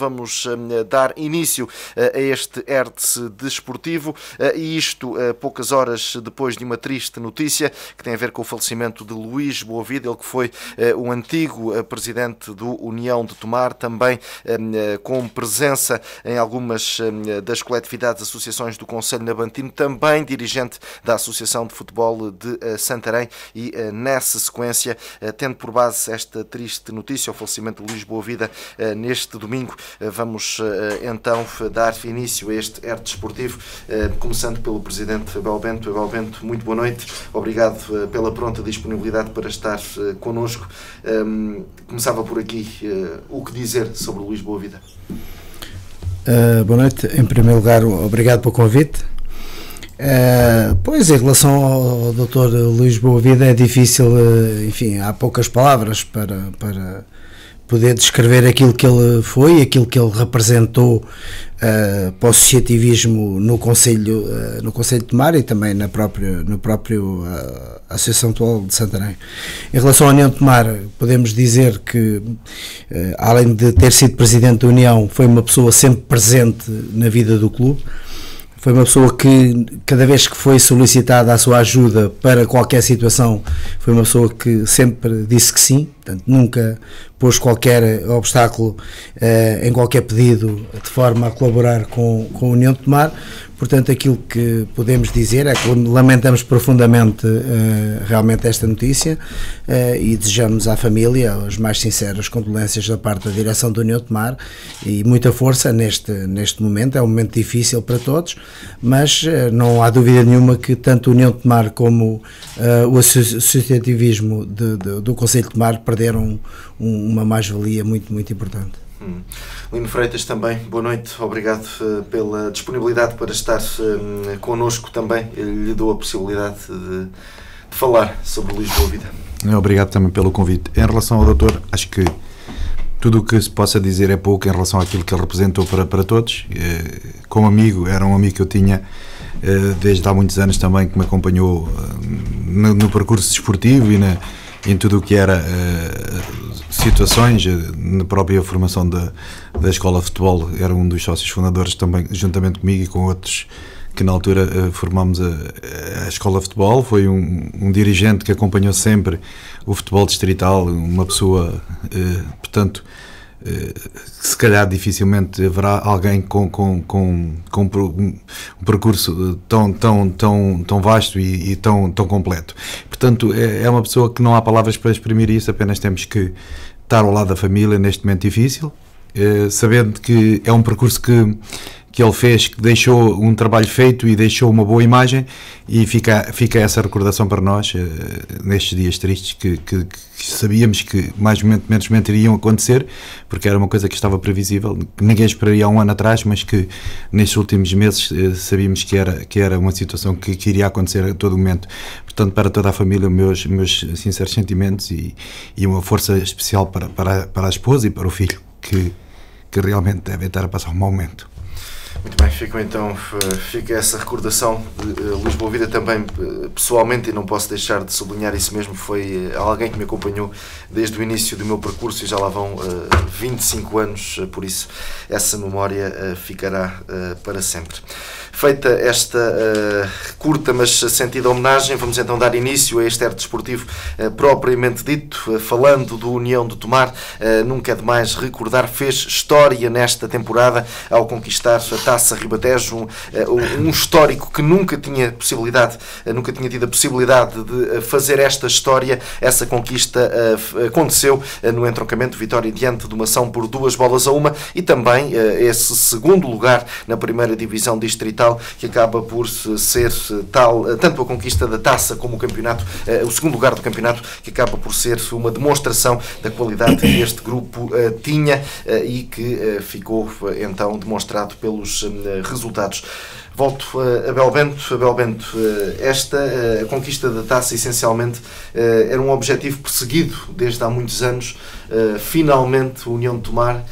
vamos hum, dar início eh, a este Hertz desportivo eh, e isto eh, poucas horas depois de uma triste notícia que tem a ver com o falecimento de Luís Boavida, ele que foi o antigo presidente do União de Tomar, também hum, com presença em algumas hum, das coletividades associações do Conselho Nabantino, também dirigente da Associação de Futebol de Santarém e nessa sequência, tendo por base esta triste notícia, o falecimento de Luís Boavida neste domingo, eh, vamos eh, então dar início a este ERT desportivo, eh, começando pelo Presidente Abel Bento. Abel Bento, muito boa noite, obrigado pela pronta disponibilidade para estar connosco. Ehm, começava por aqui, o que dizer sobre o Luís Boavida? Uh, boa noite. Em primeiro lugar, obrigado pelo convite. Uh, pois, em relação ao Dr. Luís Boavida, é difícil, uh, enfim, há poucas palavras para, para, poder descrever aquilo que ele foi, aquilo que ele representou uh, para o associativismo no Conselho, uh, no Conselho de Mar e também na própria no próprio, uh, Associação Atual de Santarém. Em relação à União de Mar, podemos dizer que, uh, além de ter sido presidente da União, foi uma pessoa sempre presente na vida do clube. Foi uma pessoa que, cada vez que foi solicitada a sua ajuda para qualquer situação, foi uma pessoa que sempre disse que sim, Portanto, nunca pôs qualquer eh, obstáculo eh, em qualquer pedido de forma a colaborar com, com a União de Mar. Portanto, aquilo que podemos dizer é que lamentamos profundamente eh, realmente esta notícia e desejamos à família as mais sinceras condolências da parte da direção da União de Mar e muita força neste, neste momento. É um momento difícil para todos, mas não há dúvida nenhuma que tanto a União de Mar como o associativismo de, de, do Conselho de Mar perderam deram um, uma mais-valia muito, muito importante. Hum. Lino Freitas também, boa noite, obrigado uh, pela disponibilidade para estar uh, connosco também. Eu lhe dou a possibilidade de, de falar sobre Lisboa Vida. Eh, obrigado também pelo convite. Em relação ao doutor, acho que tudo o que se possa dizer é pouco em relação àquilo que ele representou para, para todos. Como amigo, era um amigo que eu tinha desde há muitos anos também, que me acompanhou no, no percurso desportivo e na em tudo o que era eh, situações, eh, na própria formação da, da Escola de Futebol, era um dos sócios fundadores também, juntamente comigo e com outros que na altura eh, formámos a, a Escola de Futebol, foi um, um, dirigente que acompanhou sempre o futebol distrital, uma pessoa, portanto, eh, se calhar dificilmente haverá alguém com, com, com, com um percurso eh, tão, tão, tão, tão vasto e, e, tão, tão completo. Portanto, é, é uma pessoa que não há palavras para exprimir isso, apenas temos que estar ao lado da família neste momento difícil, eh, sabendo que é um percurso que que ele fez, que deixou um trabalho feito e deixou uma boa imagem e fica, fica essa recordação para nós uh, nestes dias tristes que, que, que sabíamos que mais ou menos iriam acontecer, porque era uma coisa que estava previsível, que ninguém esperaria há um ano atrás, mas que nestes últimos meses uh, sabíamos que era, que era uma situação que, que, iria acontecer a todo momento. Portanto, para toda a família, meus, meus sinceros sentimentos e, e uma força especial para, para, para a esposa e para o filho, que, que realmente devem estar a passar um mau momento. Muito bem, fica então eh, fica essa recordação de uh, eh, Luís Boavida também eh, pessoalmente e não posso deixar de sublinhar isso mesmo, foi alguém que me acompanhou desde o início do meu percurso e já lá vão 25 anos, por isso essa memória ficará para sempre. Feita esta curta mas sentida homenagem, vamos então dar início a este arte desportivo propriamente dito, falando do União do Tomar, nunca é demais recordar, fez história nesta temporada ao conquistar a Taça Ribatejo, eh, um, um, histórico que nunca tinha possibilidade, eh, nunca tinha tido a possibilidade de eh, fazer esta história. Essa conquista aconteceu no entroncamento Vitória diante de uma ação por duas bolas a uma e também esse segundo lugar na primeira divisão distrital que acaba por ser tal, tanto a conquista da Taça como o campeonato, o segundo lugar do campeonato que acaba por ser uma demonstração da qualidade que este grupo tinha e que ficou então demonstrado pelos Hum, resultados. Volto eh, a Belbento. A Belbento, eh, esta eh, a conquista da taça essencialmente era um objetivo perseguido desde há muitos anos. Finalmente, a União de Tomar,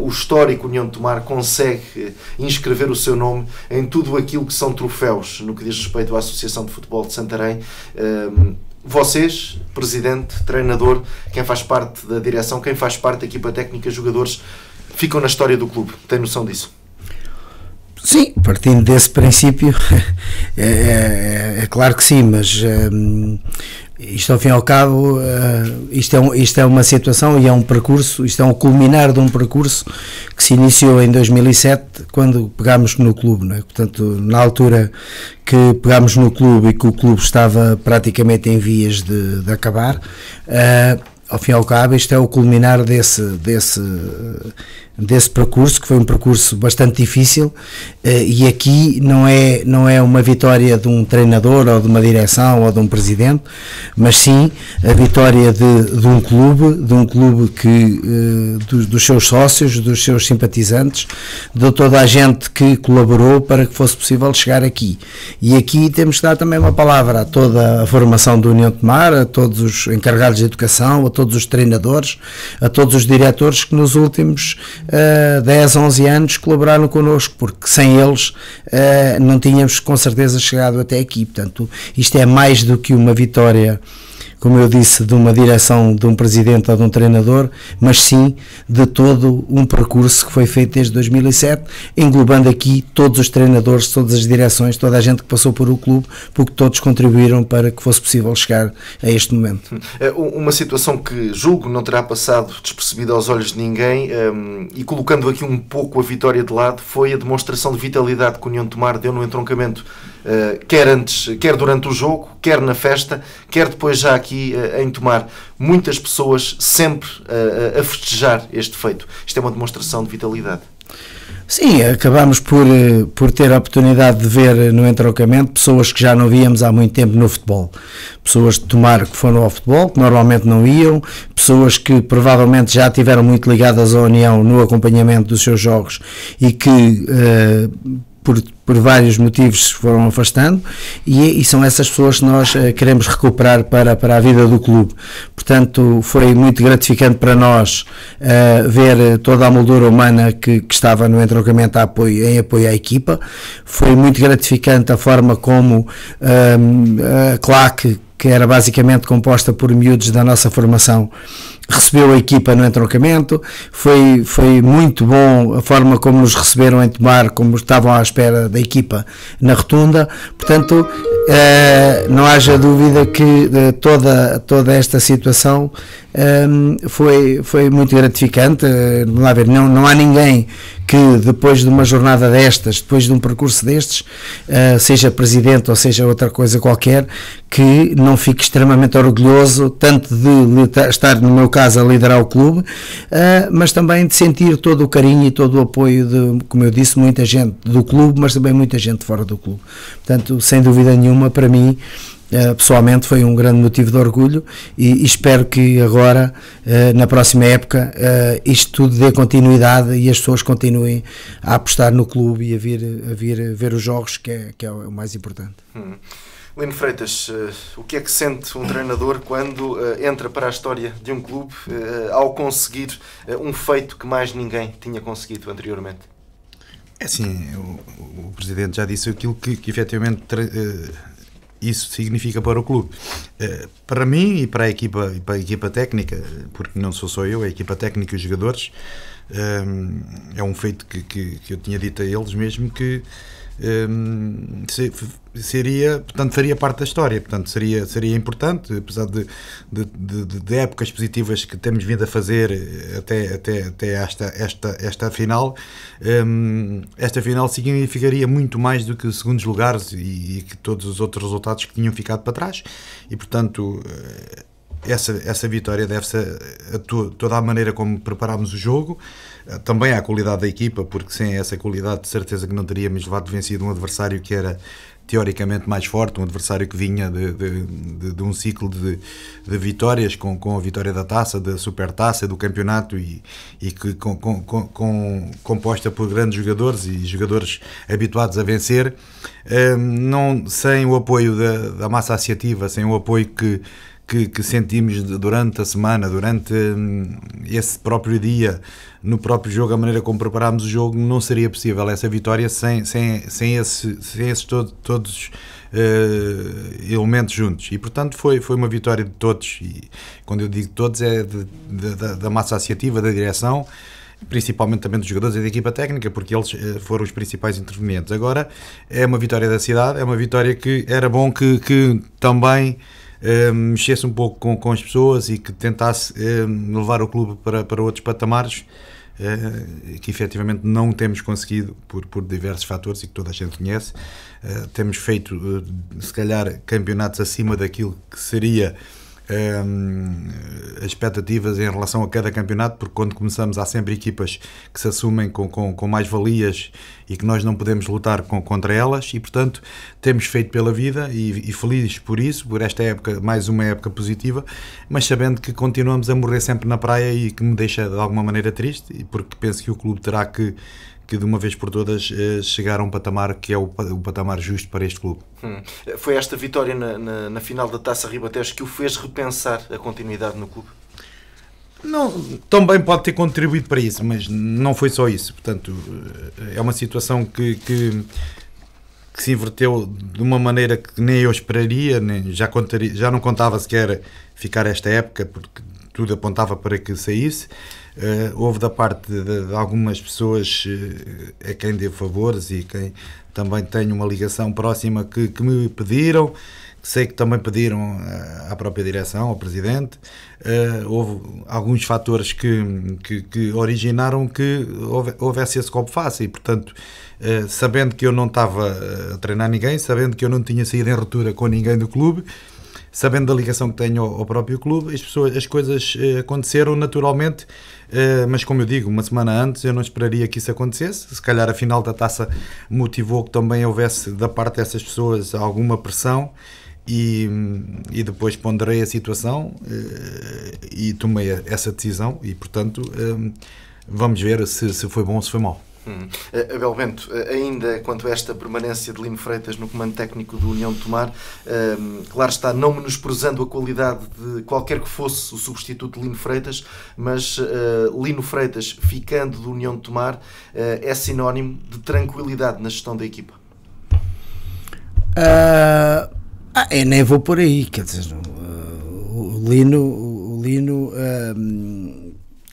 o histórico União de Tomar, consegue inscrever o seu nome em tudo aquilo que são troféus no que diz respeito à Associação de Futebol de Santarém ehm, vocês, presidente, treinador, quem faz parte da direção, quem faz parte da equipa técnica, jogadores, ficam na história do clube. Tem noção disso? Sim, partindo desse princípio, é, é, é claro que sim, mas hum, isto ao fim e ao cabo, eh, isto, é um, isto é uma situação e é um percurso, isto é um culminar de um percurso que se iniciou em 2007, quando pegámos no clube, é portanto, na altura que pegámos no clube e que o clube estava praticamente em vias de, de acabar, eh, ao fim e ao cabo, isto é o culminar desse, desse desse percurso, que foi um percurso bastante difícil, eh, e aqui não é, não é uma vitória de um treinador ou de uma direção ou de um presidente, mas sim a vitória de, de um clube, de um clube que eh, dos, dos, seus sócios, dos seus simpatizantes, de toda a gente que colaborou para que fosse possível chegar aqui. E aqui temos que dar também uma palavra a toda a formação do União de Mar, a todos os encarregados de educação, a todos os treinadores, a todos os diretores que nos últimos uh, 10, 11 anos colaboraram connosco, porque sem eles uh, não tínhamos com certeza chegado até aqui. Portanto, isto é mais do que uma vitória como eu disse, de uma direção de um presidente ou de um treinador, mas sim de todo um percurso que foi feito desde 2007, englobando aqui todos os treinadores, todas as direções, toda a gente que passou por o clube, porque todos contribuíram para que fosse possível chegar a este momento. É uma situação que julgo não terá passado despercebida aos olhos de ninguém, hum, e colocando aqui um pouco a vitória de lado, foi a demonstração de vitalidade que o União Tomar deu no entroncamento eh, quer antes, quer durante o jogo, quer na festa, quer depois já aqui eh, em Tomar. Muitas pessoas sempre eh, a festejar este feito. Isto é uma demonstração de vitalidade. Sim, acabamos por, por ter a oportunidade de ver no entrocamento pessoas que já não víamos há muito tempo no futebol. Pessoas de Tomar que foram ao futebol, que normalmente não iam, pessoas que provavelmente já tiveram muito ligadas à União no acompanhamento dos seus jogos e que, uh, por, por vários motivos se foram afastando e, e são essas pessoas que nós uh, queremos recuperar para, para a vida do clube. Portanto, foi muito gratificante para nós uh, ver eh, toda a moldura humana que, que estava no entroncamento apoio, em apoio à equipa. Foi muito gratificante a forma como um, ehm, a CLAC que era basicamente composta por miúdos da nossa formação, recebeu a equipa no entroncamento. Foi, foi muito bom a forma como nos receberam em Tomar, como estavam à espera da equipa na rotunda. Portanto, eh, não haja dúvida que eh, toda, toda esta situação ehm, foi, foi muito gratificante. Eh, não, não há ninguém que depois de uma jornada destas, depois de um percurso destes, seja presidente ou seja outra coisa qualquer, que não fique extremamente orgulhoso, tanto de estar, no meu caso, a liderar o clube, mas também de sentir todo o carinho e todo o apoio de, como eu disse, muita gente do clube, mas também muita gente fora do clube. Portanto, sem dúvida nenhuma, para mim, eh, pessoalmente foi um grande motivo de orgulho e, espero que agora, eh, na próxima época, eh, isto tudo dê continuidade e as pessoas continuem a apostar no clube e a vir, a vir ver os jogos, que é, que é o mais importante. Hum. Lino Freitas, o que é que sente um treinador quando entra para a história de um clube ao conseguir um feito que mais ninguém tinha conseguido anteriormente? É sim, o, o, Presidente já disse aquilo que, que efetivamente eh, isso significa para o clube. Eh, para mim e para a equipa, para a equipa técnica, porque não sou só eu, é a equipa técnica e os jogadores, ehm, é um feito que, que, que eu tinha dito a eles mesmo que ehm, seria, portanto, faria parte da história, portanto, seria, seria importante, apesar de, de, de, de épocas positivas que temos vindo a fazer eh, até, até, até esta, esta, esta final, hum, esta final significaria muito mais do que segundos lugares e, e, que todos os outros resultados que tinham ficado para trás, e portanto eh, essa, essa vitória deve-se a, a to, toda a maneira como preparámos o jogo, eh, também à qualidade da equipa, porque sem essa qualidade de certeza que não teríamos levado vencido um adversário que era teoricamente mais forte, um adversário que vinha de, de, de, de um ciclo de, vitórias, com, com a vitória da taça, da supertaça, do campeonato e, e que com, com, com, composta por grandes jogadores e jogadores habituados a vencer, hum, não, sem o apoio da, da massa associativa, sem o apoio que que, que sentimos durante a semana, durante hum, esse próprio dia, no próprio jogo, a maneira como preparámos o jogo, não seria possível essa vitória sem, sem, sem, sem esses todo, todos uh, elementos juntos. E, portanto, foi, foi uma vitória de todos. E quando eu digo todos, é de, de, da, da massa associativa, da direção, principalmente também dos jogadores e da equipa técnica, porque eles eh, foram os principais intervenientes. Agora, é uma vitória da cidade, é uma vitória que era bom que, que também um, eh, mexesse um pouco com, com as pessoas e que tentasse um, eh, levar o clube para, para outros patamares uh, que efetivamente não temos conseguido por, por diversos fatores e que toda a gente conhece. Uh, temos feito, uh, se calhar, campeonatos acima daquilo que seria Ehm, as expectativas em relação a cada campeonato, porque quando começamos há sempre equipas que se assumem com, com, com mais valias e que nós não podemos lutar com, contra elas e, portanto, temos feito pela vida e, e felizes por isso, por esta época, mais uma época positiva, mas sabendo que continuamos a morrer sempre na praia e que me deixa de alguma maneira triste, porque penso que o clube terá que que de uma vez por todas eh, chegar a um patamar que é o, patamar justo para este clube. Hum. Foi esta vitória na, na, na final da Taça Ribatejo que o fez repensar a continuidade no clube? Não, também pode ter contribuído para isso, mas não foi só isso. Portanto, eh, é uma situação que, que, que se inverteu de uma maneira que nem eu esperaria, nem, já, contaria, já não contava sequer ficar esta época, porque tudo apontava para que saísse. Eh, houve da parte de, de algumas pessoas eh, a quem devo favores e quem também tenho uma ligação próxima que, que me pediram sei que também pediram eh, à própria direção, ao presidente. Uh, houve alguns fatores que, que, que originaram que houvesse esse copo fácil e, portanto, uh, sabendo que eu não estava a treinar ninguém, sabendo que eu não tinha saído em ruptura com ninguém do clube, sabendo da ligação que tenho ao, ao próprio clube, as, pessoas, as coisas eh, aconteceram naturalmente, eh, mas como eu digo, uma semana antes eu não esperaria que isso acontecesse. Se calhar a final da taça motivou que também houvesse da parte dessas pessoas alguma pressão. E, e, depois ponderei a situação eh, e tomei essa decisão e portanto vamos ver se, se foi bom ou se foi mau. Hum. Eh, Abel Bento, eh, ainda quanto a esta permanência de Lino Freitas no comando técnico do União de Tomar, ehm, claro está, não menosprezando a qualidade de qualquer que fosse o substituto de Lino Freitas, mas eh, Lino Freitas ficando do União de Tomar é sinónimo de tranquilidade na gestão da equipa. ah, ah eu nem vou por aí, quer dizer, o Lino, o Lino ehm,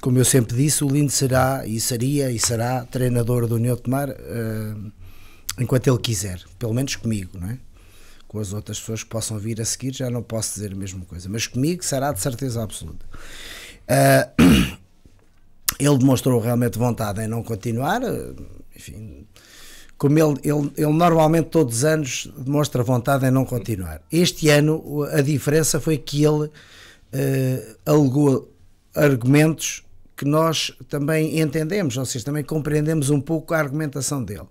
como eu sempre disse, o Lindo será e seria e será treinador do União de Mar uh, enquanto ele quiser, pelo menos comigo, não é? Com as outras pessoas que possam vir a seguir, já não posso dizer a mesma coisa, mas comigo será de certeza absoluta. Uh, ele demonstrou realmente vontade em não continuar, eh, enfim, como ele, ele, ele, normalmente todos os anos demonstra vontade em não continuar. Este ano a diferença foi que ele uh, alegou argumentos que nós também entendemos, ou seja, também compreendemos um pouco a argumentação dele.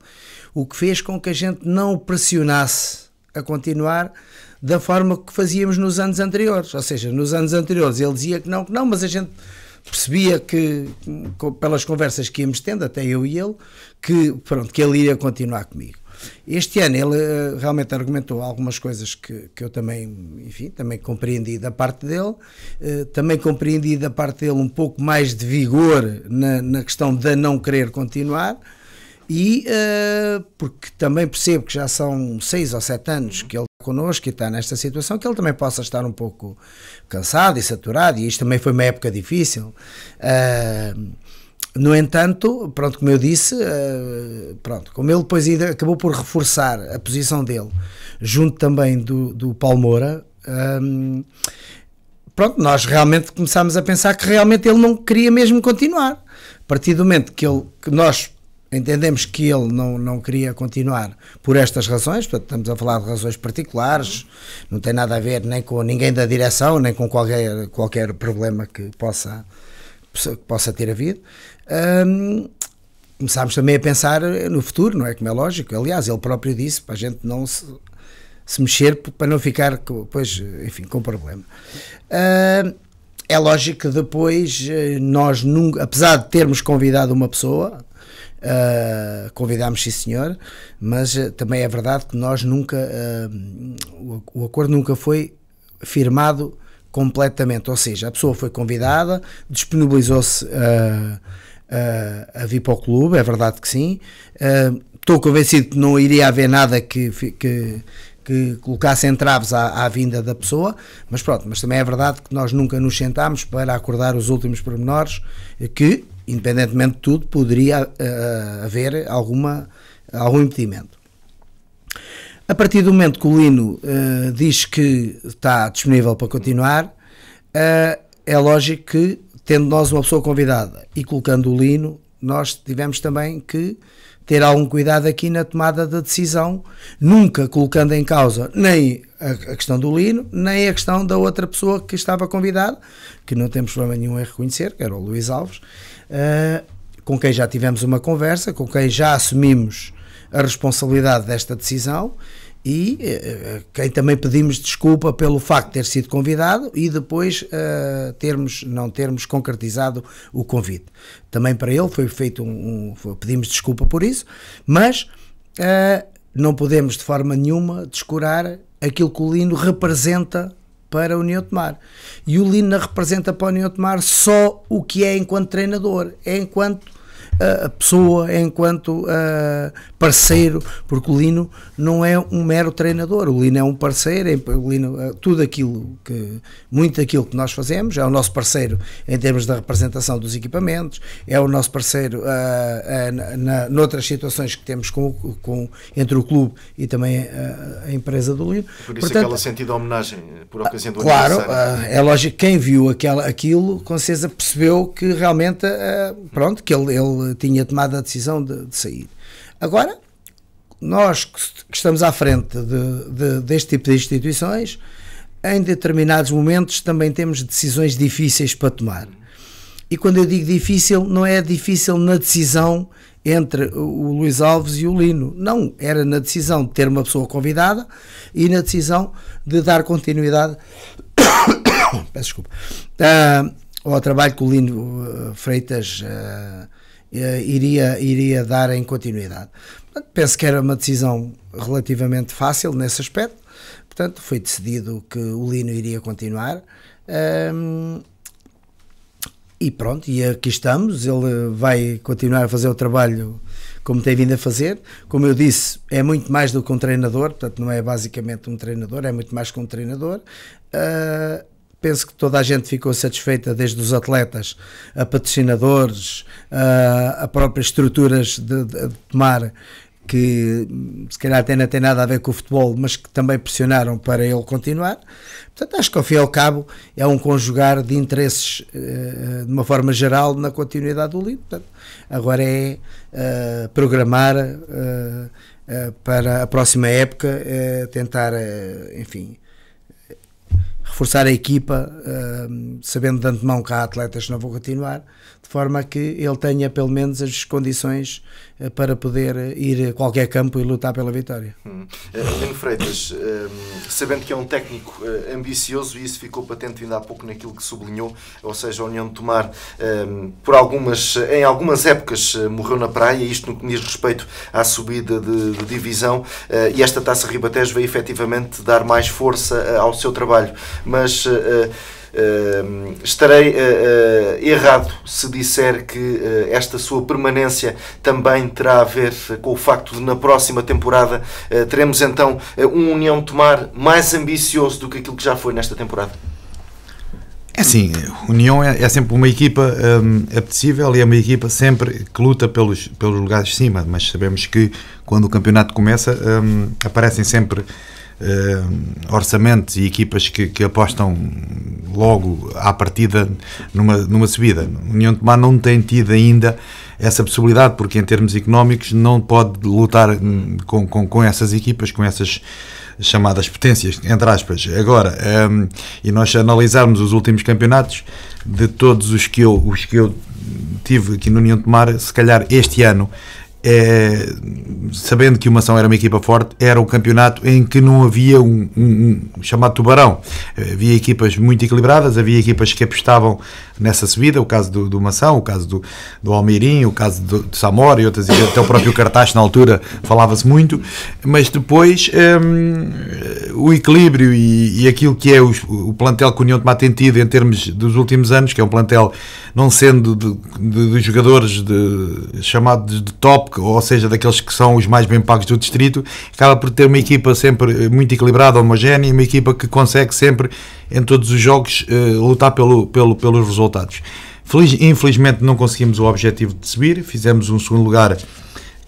O que fez com que a gente não o pressionasse a continuar da forma que fazíamos nos anos anteriores. Ou seja, nos anos anteriores ele dizia que não, que não, mas a gente percebia que, pelas conversas que íamos tendo, até eu e ele, que, pronto, que ele iria continuar comigo. Este ano ele eh, realmente argumentou algumas coisas que, que eu também, enfim, também compreendi da parte dele, eh, também compreendi da parte dele um pouco mais de vigor na, na questão de não querer continuar e uh, porque também percebo que já são seis ou sete anos que ele está connosco e está nesta situação, que ele também possa estar um pouco cansado e saturado, e isto também foi uma época difícil. Uh, no entanto, pronto, como eu disse, eh, pronto, como ele depois acabou por reforçar a posição dele, junto também do, do Paulo Moura, ehm, pronto, nós realmente começámos a pensar que realmente ele não queria mesmo continuar. A partir do momento que, ele, que nós entendemos que ele não, não queria continuar por estas razões, portanto, estamos a falar de razões particulares, não tem nada a ver nem com ninguém da direção, nem com qualquer, qualquer problema que possa, que possa ter havido. Um, começámos também a pensar no futuro, não é? Como é lógico. Aliás, ele próprio disse para a gente não se, se mexer para não ficar, pois, enfim, com problema. é lógico que depois eh, nós, nunca, apesar de termos convidado uma pessoa, uh, convidámos sim senhor, mas eh, também é verdade que nós nunca, uh, o, o acordo nunca foi firmado completamente, ou seja, a pessoa foi convidada, disponibilizou-se uh, uh, a vir para o clube, é verdade que sim. Uh, estou convencido que não iria haver nada que, que, que colocasse entraves à, à, vinda da pessoa, mas pronto, mas também é verdade que nós nunca nos sentámos para acordar os últimos pormenores eh, que, independentemente de tudo, poderia uh, haver alguma, algum impedimento. A partir do momento que o Lino uh, diz que está disponível para continuar, uh, é lógico que tendo nós uma pessoa convidada e colocando o Lino, nós tivemos também que ter algum cuidado aqui na tomada da decisão, nunca colocando em causa nem a, questão do Lino, nem a questão da outra pessoa que estava convidada, que não temos problema nenhum em reconhecer, que era o Luís Alves, uh, com quem já tivemos uma conversa, com quem já assumimos a responsabilidade desta decisão e eh, eh, quem também pedimos desculpa pelo facto de ter sido convidado e depois uh, termos, não termos concretizado o convite. Também para ele foi feito um, um pedimos desculpa por isso, mas uh, não podemos de forma nenhuma descurar aquilo que o Lino representa para a União de Mar. E o Lino representa para a União de Mar só o que é enquanto treinador, é enquanto a pessoa, enquanto uh, parceiro, porque o Lino não é um mero treinador, o Lino é um parceiro, o Lino, tudo aquilo que, muito aquilo que nós fazemos, é o nosso parceiro em termos da representação dos equipamentos, é o nosso parceiro uh, na, noutras situações que temos com, com, entre o clube e também a, empresa do Lino. Por isso Portanto, aquela sentido homenagem por ocasião do Claro, ah, é lógico, quem viu aquela, aquilo com certeza percebeu que realmente, ah, pronto, que ele, ele tinha tomado a decisão de, de sair. Agora, nós que, estamos à frente de, de, deste tipo de instituições, em determinados momentos também temos decisões difíceis para tomar. E quando eu digo difícil, não é difícil na decisão entre o Luís Alves e o Lino. Não, era na decisão de ter uma pessoa convidada e na decisão de dar continuidade. Peço desculpa. Uh, ao trabalho que o Lino ah, Freitas uh, eh, iria, iria dar em continuidade. Portanto, penso que era uma decisão relativamente fácil nesse aspecto, portanto, foi decidido que o Lino iria continuar. Um, e pronto, e aqui estamos. Ele vai continuar a fazer o trabalho como tem vindo a fazer. Como eu disse, é muito mais do que um treinador, portanto, não é basicamente um treinador, é muito mais que um treinador. Uh, penso que toda a gente ficou satisfeita, desde os atletas a patrocinadores, a, a próprias estruturas de, de, de tomar que se calhar até não tem nada a ver com o futebol, mas que também pressionaram para ele continuar. Portanto, acho que ao fim e ao cabo é um conjugar de interesses eh, de uma forma geral na continuidade do Lido. Portanto, agora é eh, programar eh, para a próxima época, tentar, enfim, reforçar a equipa, uh, sabendo de antemão que há atletas que não vão continuar, de forma que ele tenha pelo menos as condições eh, para poder eh, ir a qualquer campo e lutar pela vitória. Hum. Eh, Lino Freitas, sabendo que é um técnico ambicioso e isso ficou patente ainda há pouco naquilo que sublinhou, ou seja, a União de Tomar por algumas, em algumas épocas morreu na praia, isto no que diz respeito à subida de, de divisão e esta taça Ribatejo vai efetivamente dar mais força ao seu trabalho, mas estarei ah, ah, errado se disser que ah, esta sua permanência também terá a ver com o facto de na próxima temporada teremos então um União Tomar mais ambicioso do que aquilo que já foi nesta temporada? É assim, União é, é sempre uma equipa hum, apetecível e é uma equipa sempre que luta pelos, pelos lugares de cima, mas sabemos que quando o campeonato começa hum, aparecem sempre uh, orçamentos e equipas que, que, apostam logo à partida numa, numa subida. O União de Tomar não tem tido ainda essa possibilidade, porque em termos económicos não pode lutar hum, com, com, com essas equipas, com essas chamadas potências, entre aspas. Agora, um, e nós analisarmos os últimos campeonatos, de todos os que eu, os que eu tive aqui no União de Mar, se calhar este ano é, sabendo que o Mação era uma equipa forte, era um campeonato em que não havia um, um, um, chamado tubarão. É, havia equipas muito equilibradas, havia equipas que apostavam nessa subida, o caso do, do Mação, o caso do, do Almeirim, o caso do, do Samora e outras, até o próprio Cartaz na altura falava-se muito, mas depois hum, o equilíbrio e, e, aquilo que é o, o plantel que o União de Mato tem tido em termos dos últimos anos, que é um plantel não sendo de, de, de jogadores de, chamados de top, ou seja, daqueles que são os mais bem pagos do distrito, acaba por ter uma equipa sempre eh, muito equilibrada, homogénea, uma equipa que consegue sempre, em todos os jogos, eh, lutar pelo, pelo, pelos resultados. Feliz, infelizmente não conseguimos o objetivo de subir, fizemos um segundo lugar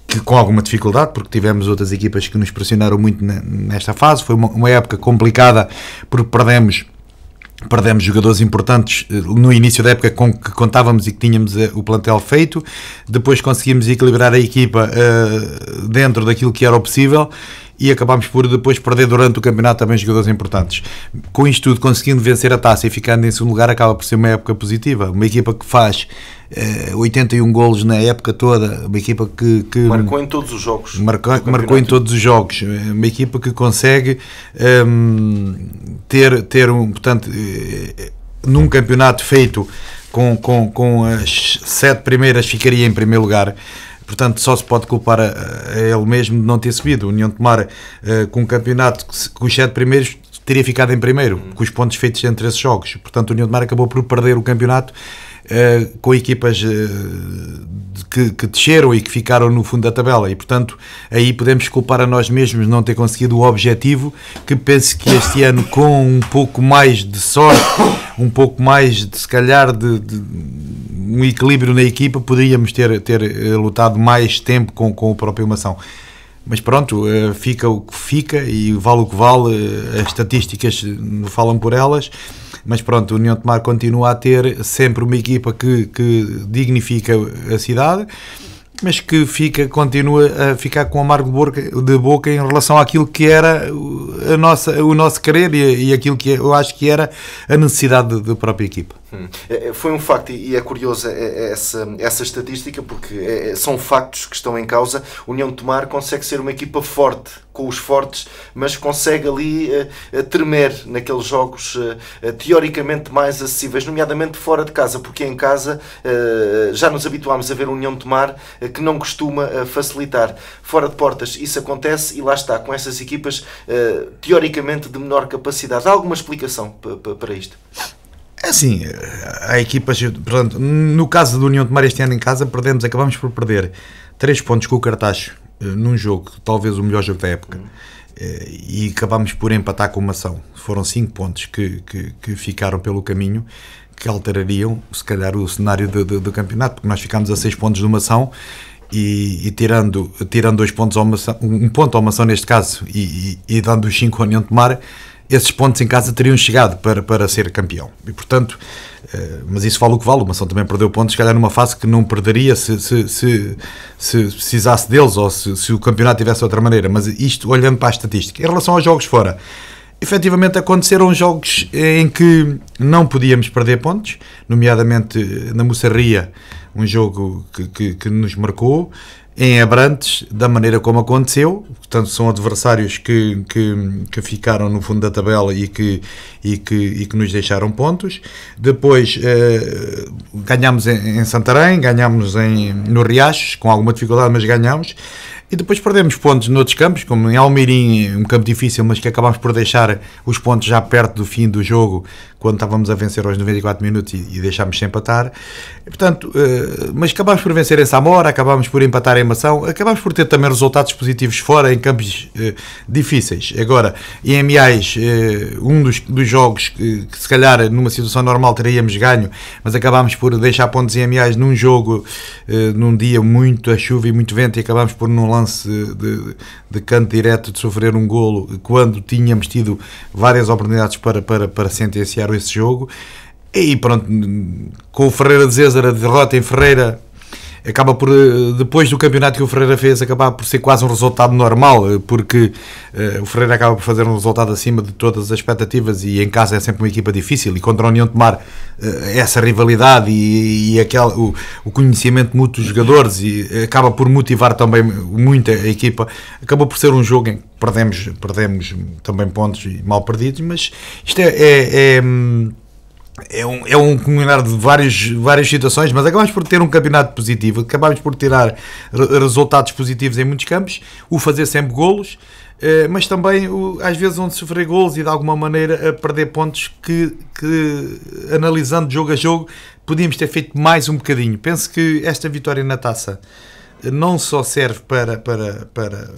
que, com alguma dificuldade, porque tivemos outras equipas que nos pressionaram muito nesta fase. Foi uma, uma época complicada porque perdemos Perdemos jogadores importantes eh, no início da época com que contávamos e que tínhamos eh, o plantel feito, depois conseguimos equilibrar a equipa uh, dentro daquilo que era o possível e acabámos por depois perder durante o campeonato também jogadores importantes. Com isto tudo, conseguindo vencer a taça e ficando em segundo lugar, acaba por ser uma época positiva. Uma equipa que faz eh, 81 golos na época toda, uma equipa que. que marcou em todos os jogos. Marcou, marcou em todos os jogos. Eh, uma equipa que consegue um, ehm, ter, ter um. Portanto, eh, num campeonato feito com, com, com as sete primeiras, ficaria em primeiro lugar portanto só se pode culpar a, a ele mesmo de não ter subido. O União de Tomar, uh, com um campeonato que, os sete primeiros teria ficado em primeiro, com os pontos feitos entre esses jogos. Portanto, o União de Mar acabou por perder o campeonato eh, com equipas eh, que, que desceram e que ficaram no fundo da tabela. E, portanto, aí podemos culpar a nós mesmos não ter conseguido o objetivo, que penso que este ano, com um pouco mais de sorte, um pouco mais, de, se calhar, de, de um equilíbrio na equipa, poderíamos ter, ter eh, lutado mais tempo com, com o próprio Mação. Mas pronto, eh, fica o que fica e vale o que vale, eh, as estatísticas eh, falam por elas. Mas pronto, o União de Mar continua a ter sempre uma equipa que, que dignifica a cidade mas que fica, continua a ficar com amargo de boca em relação àquilo que era a nossa, o nosso querer e, e aquilo que eu acho que era a necessidade da própria equipa. Hum. É, é, foi um facto, e é curiosa é, essa, essa estatística, porque são factos que estão em causa. União de Tomar consegue ser uma equipa forte, com os fortes, mas consegue ali eh, tremer naqueles jogos eh, eh, teoricamente mais acessíveis, nomeadamente fora de casa, porque em casa já nos habituámos a ver União de Tomar que não costuma facilitar. Fora de portas, isso acontece e lá está, com essas equipas teoricamente de menor capacidade. Há alguma explicação para isto? É Assim, a equipa, portanto, no caso da União de Mar este ano em casa, perdemos, acabamos por perder 3 pontos com o Cartaxo eh, num jogo, talvez o melhor jogo da época, hum. eh, e acabamos por empatar com uma ação. Foram 5 pontos que, que, que, ficaram pelo caminho, que alterariam, se calhar, o cenário do, do, do campeonato, porque nós ficámos a 6 pontos de uma ação e, e, tirando, tirando dois pontos ao maçã, um ponto ao Mação neste caso e, e, e dando os 5 ao União de Mar esses pontos em casa teriam chegado para, para ser campeão. E, portanto, eh, mas isso vale o que vale. O Mação também perdeu pontos, se calhar numa fase que não perderia se, se, se, se precisasse deles ou se, se o campeonato tivesse outra maneira. Mas isto olhando para a estatística. Em relação aos jogos fora, efetivamente aconteceram jogos eh, em que não podíamos perder pontos, nomeadamente na Moçarria, um jogo que, que, que nos marcou em Abrantes, da maneira como aconteceu, portanto são adversários que, que, que ficaram no fundo da tabela e que, e que, e que nos deixaram pontos. Depois eh, ganhámos em, em, Santarém, ganhámos em, no Riachos, com alguma dificuldade, mas ganhámos. E depois perdemos pontos noutros campos, como em Almirim, um campo difícil, mas que acabámos por deixar os pontos já perto do fim do jogo, quando estávamos a vencer aos 94 minutos e, e deixámos sem empatar. Portanto, uh, mas acabámos por vencer em Samora, acabámos por empatar em Mação, acabámos por ter também resultados positivos fora, em campos uh, difíceis. Agora, em Amiais, uh, eh, um dos, dos jogos que, que, se calhar numa situação normal teríamos ganho, mas acabámos por deixar pontos em Amiais num jogo, num dia muito a chuva e muito vento, e acabámos por num lance de, de canto direto de sofrer um golo, quando tínhamos tido várias oportunidades para, para, para sentenciar esse jogo. E pronto, com o Ferreira de a derrota em Ferreira, acaba por, eh, depois do campeonato que o Ferreira fez, acabar por ser quase um resultado normal, eh, porque uh, o Ferreira acaba por fazer um resultado acima de todas as expectativas e em casa é sempre uma equipa difícil e contra a União de Mar uh, essa rivalidade e, e aquele, o, o, conhecimento mútuo dos jogadores e acaba por motivar também muito a, a equipa. Acabou por ser um jogo em que perdemos, perdemos também pontos mal perdidos, mas isto é, é, é hum, é um, é um combinar de várias, várias situações, mas acabámos por ter um campeonato positivo, acabámos por tirar resultados positivos em muitos campos, o fazer sempre golos, eh, mas também às vezes onde sofrer golos e de alguma maneira perder pontos que, que analisando jogo a jogo podíamos ter feito mais um bocadinho. Penso que esta vitória na taça não só serve para, para, para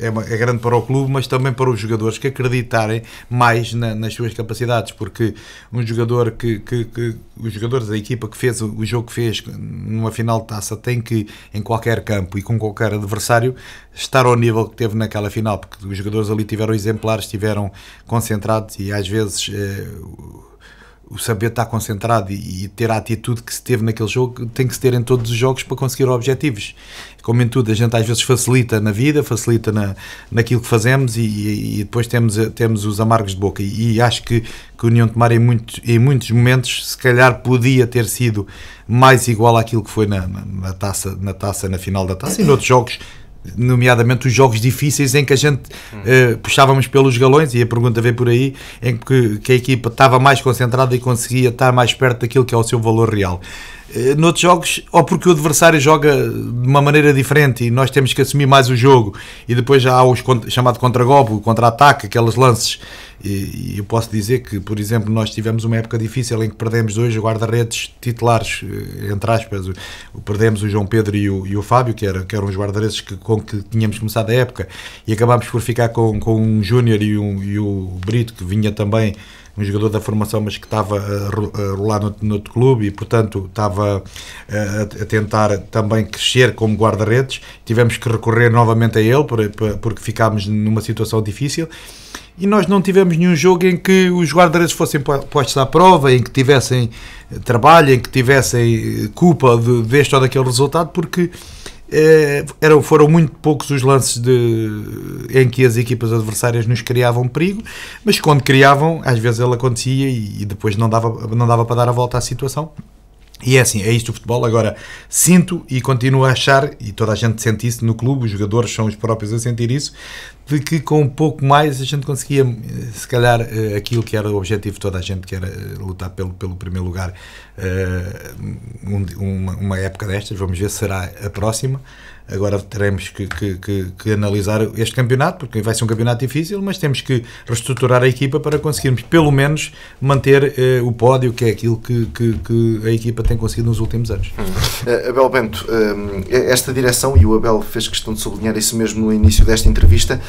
é, uma, é, grande para o clube, mas também para os jogadores que acreditarem mais na, nas suas capacidades, porque um jogador que, que, que, os jogadores da equipa que fez o jogo que fez numa final de taça tem que, em qualquer campo e com qualquer adversário, estar ao nível que teve naquela final, porque os jogadores ali tiveram exemplares, estiveram concentrados e às vezes. Eh, o saber estar concentrado e, e, ter a atitude que se teve naquele jogo tem que se ter em todos os jogos para conseguir objetivos. Como em tudo, a gente às vezes facilita na vida, facilita na, naquilo que fazemos e, e depois temos, eh, temos os amargos de boca. E, e acho que, que o União de Mar em, muito, em muitos momentos se calhar podia ter sido mais igual àquilo que foi na, na, na taça, na taça, na final da taça e noutros jogos nomeadamente os jogos difíceis em que a gente eh, puxávamos pelos galões, e a pergunta veio por aí, em que, que a equipa estava mais concentrada e conseguia estar mais perto daquilo que é o seu valor real. Eh, noutros jogos, ou porque o adversário joga de uma maneira diferente e nós temos que assumir mais o jogo, e depois já há o chamado contra-golpe, o contra-ataque, aqueles lances. E, eu posso dizer que, por exemplo, nós tivemos uma época difícil em que perdemos dois guarda-redes titulares, eh, entre aspas, perdemos o João Pedro e o, e o Fábio, que, era, que eram os guarda-redes que, com que tínhamos começado a época, e acabámos por ficar com, com um Júnior e, um, e o Brito, que vinha também um jogador da formação, mas que estava a eh, eh, rolar no outro clube e, portanto, estava eh, a, a tentar também crescer como guarda-redes. Tivemos que recorrer novamente a ele porque ficámos numa situação difícil e nós não tivemos nenhum jogo em que os guarda-redes fossem postos à prova, em que tivessem trabalho, em que tivessem culpa de, deste ou daquele resultado, porque eh, eram, foram muito poucos os lances de, em que as equipas adversárias nos criavam perigo, mas quando criavam, às vezes ele acontecia e, e depois não dava, não dava para dar a volta à situação. E é assim, é isto o futebol. Agora, sinto e continuo a achar, e toda a gente sente isso no clube, os jogadores são os próprios a sentir isso, de que com um pouco mais a gente conseguia, se calhar, eh, aquilo que era o objetivo de toda a gente, que era eh, lutar pelo, pelo primeiro lugar. Uh, um, uma, uma época destas, vamos ver se será a próxima. Agora teremos que, que, que, que, analisar este campeonato, porque vai ser um campeonato difícil, mas temos que reestruturar a equipa para conseguirmos, pelo menos, manter eh, o pódio, que é aquilo que, que, a equipa tem conseguido nos últimos anos. Hum. Eh, Abel Bento, eh, esta direção, e o Abel fez questão de sublinhar isso mesmo no início desta entrevista,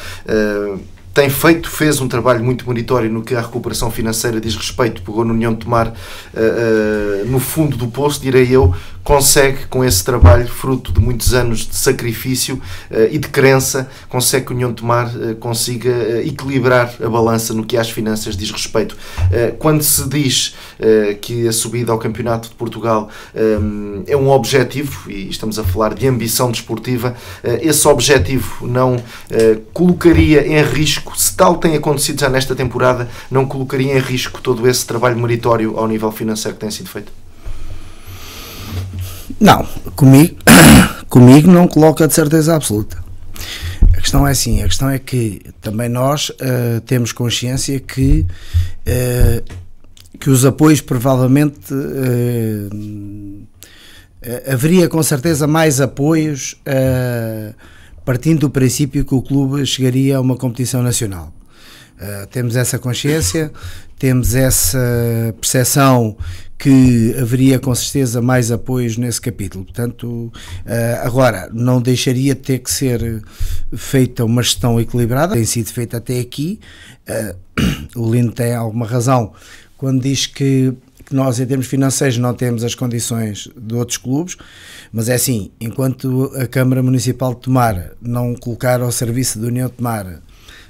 tem feito, fez um trabalho muito monitório no que a recuperação financeira diz respeito, pegou no União de Tomar uh, uh, no fundo do poço, direi eu, consegue, com esse trabalho, fruto de muitos anos de sacrifício uh, e de crença, consegue que a União de Mar uh, consiga uh, equilibrar a balança no que às finanças diz respeito. Eh, quando se diz que a subida ao Campeonato de Portugal um, é um objetivo, e estamos a falar de ambição desportiva, esse objetivo não colocaria em risco, se tal tem acontecido já nesta temporada, não colocaria em risco todo esse trabalho meritório ao nível financeiro que tem sido feito? Não, comigo, comigo não coloca de certeza absoluta. A questão é assim, a questão é que também nós uh, temos consciência que, uh, que os apoios provavelmente uh, haveria com certeza mais apoios partindo do princípio que o clube chegaria a uma competição nacional. Eh, temos essa consciência, temos essa percepção que haveria com certeza mais apoios nesse capítulo. Portanto, eh, agora, não deixaria de ter que ser feita uma gestão equilibrada, tem sido feita até aqui. Eh, o Lino tem alguma razão quando diz que nós, em termos financeiros, não temos as condições de outros clubes, mas é assim: enquanto a Câmara Municipal de Tomar não colocar ao serviço da União de Tomar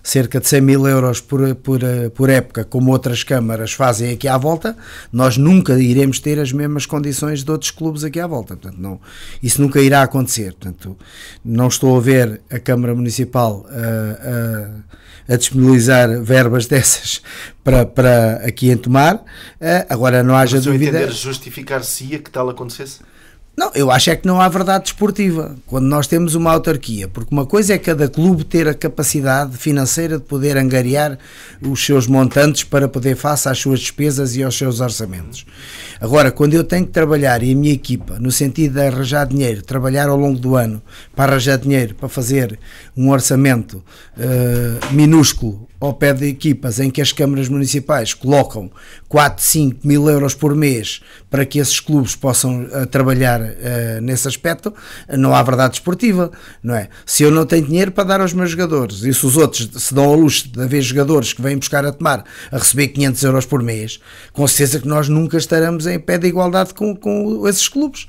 cerca de 100 mil euros por, por, por época, como outras câmaras fazem aqui à volta, nós nunca iremos ter as mesmas condições de outros clubes aqui à volta. Portanto, não, isso nunca irá acontecer. Portanto, não estou a ver a Câmara Municipal a, ah, a, ah, a disponibilizar verbas dessas para, para aqui em Tomar. Ah, agora, não haja Mas dúvida. Entender justificar-se-ia que tal acontecesse? Não, eu acho é que não há verdade desportiva quando nós temos uma autarquia, porque uma coisa é cada clube ter a capacidade financeira de poder angariar os seus montantes para poder face às suas despesas e aos seus orçamentos. Agora, quando eu tenho que trabalhar e a minha equipa, no sentido de arranjar dinheiro, trabalhar ao longo do ano para arranjar dinheiro para fazer um orçamento uh, minúsculo ao pé de equipas em que as câmaras municipais colocam 4, 5 mil euros por mês para que esses clubes possam uh, trabalhar uh, nesse aspecto, não há verdade esportiva, não é? Se eu não tenho dinheiro para dar aos meus jogadores e se os outros se dão ao luxo de haver jogadores que vêm buscar a tomar a receber 500 euros por mês, com certeza que nós nunca estaremos em pé de igualdade com, com esses clubes.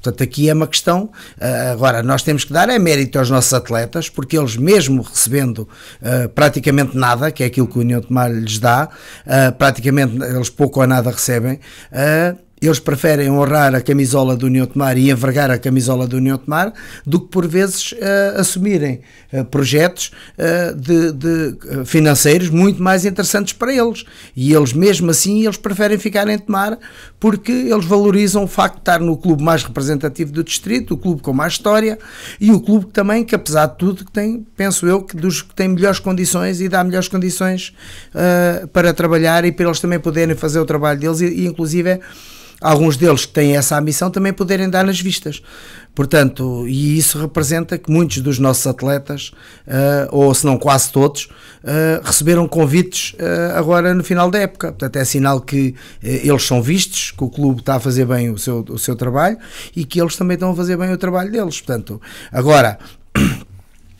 Portanto, aqui é uma questão. Eh, agora, nós temos que dar é mérito aos nossos atletas, porque eles, mesmo recebendo uh, praticamente nada, que é aquilo que a União de Mar lhes dá, uh, praticamente eles pouco ou nada recebem, uh, eles preferem honrar a camisola do União de Mar e envergar a camisola do União de Mar do que por vezes uh, assumirem uh, projetos uh, de, de, financeiros muito mais interessantes para eles e eles mesmo assim eles preferem ficar em Tomar porque eles valorizam o facto de estar no clube mais representativo do distrito, o clube com mais história e o clube também que apesar de tudo que tem, penso eu, que dos que tem melhores condições e dá melhores condições para trabalhar e para eles também poderem fazer o trabalho deles e, e inclusive é alguns deles que têm essa ambição também poderem dar nas vistas. Portanto, e isso representa que muitos dos nossos atletas, uh, ou se não quase todos, uh, receberam convites uh, agora no final da época. Portanto, é sinal que eles são vistos, que o clube está a fazer bem o seu, o seu trabalho e que eles também estão a fazer bem o trabalho deles. Portanto, agora,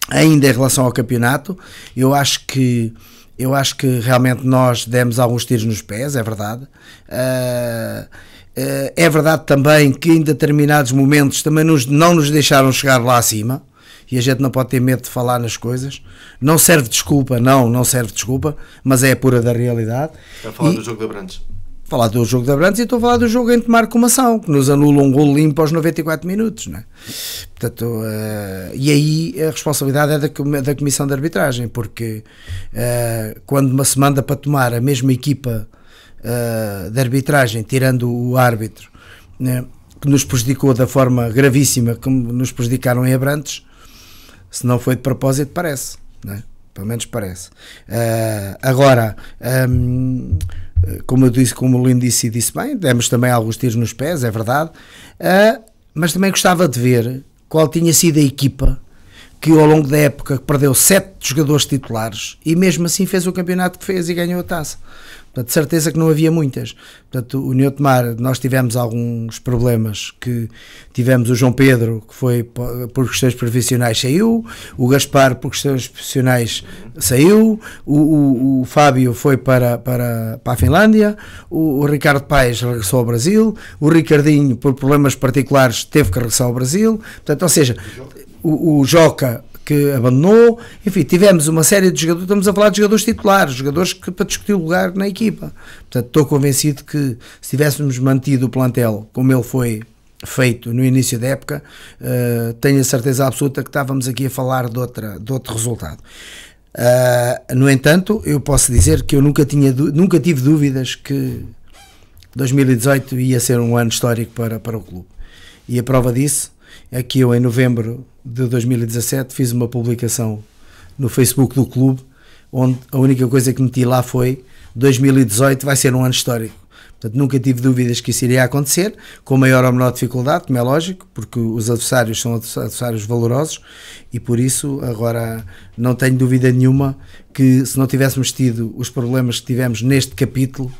ainda em relação ao campeonato, eu acho que eu acho que realmente nós demos alguns tiros nos pés, é verdade. Uh, eh, é verdade também que em determinados momentos também nos, não nos deixaram chegar lá acima e a gente não pode ter medo de falar nas coisas. Não serve desculpa, não, não serve desculpa, mas é a pura da realidade. Está a falar e, do jogo da Brandes. Falar do jogo da Brandes e estou a falar do jogo em tomar comação, que nos anula um gol limpo aos 94 minutos. Não é? Portanto, uh, e aí a responsabilidade é da, da Comissão de Arbitragem, porque uh, quando uma semana para tomar a mesma equipa uh, de arbitragem, tirando o árbitro, né, que nos prejudicou da forma gravíssima como nos prejudicaram em Abrantes, se não foi de propósito, parece. Né? Pelo menos parece. Uh, agora, um, ehm, como eu disse, como o Lino disse, disse bem, demos também alguns tiros nos pés, é verdade, uh, mas também gostava de ver qual tinha sido a equipa que ao longo da época perdeu sete jogadores titulares e mesmo assim fez o campeonato que fez e ganhou a taça. Portanto, de certeza que não havia muitas. Portanto, o Neotomar, nós tivemos alguns problemas que tivemos o João Pedro, que foi por questões profissionais saiu, o Gaspar por questões profissionais saiu, o, o, o Fábio foi para, para, para a Finlândia, o, o, Ricardo Paes regressou ao Brasil, o Ricardinho por problemas particulares teve que regressar ao Brasil. Portanto, ou seja, o, o Joca que abandonou. Enfim, tivemos uma série de jogadores, estamos a falar de jogadores titulares, jogadores que, para discutir o lugar na equipa. Portanto, estou convencido que se tivéssemos mantido o plantel como ele foi feito no início da época, uh, tenho a certeza absoluta que estávamos aqui a falar de, outra, de outro resultado. Uh, no entanto, eu posso dizer que eu nunca, tinha, nunca tive dúvidas que 2018 ia ser um ano histórico para, para o clube. E a prova disso é que eu, em novembro de 2017, fiz uma publicação no Facebook do clube, onde a única coisa que meti lá foi 2018 vai ser um ano histórico. Portanto, nunca tive dúvidas que isso iria acontecer, com maior ou menor dificuldade, como é lógico, porque os adversários são adversários valorosos e por isso agora não tenho dúvida nenhuma que se não tivéssemos tido os problemas que tivemos neste capítulo,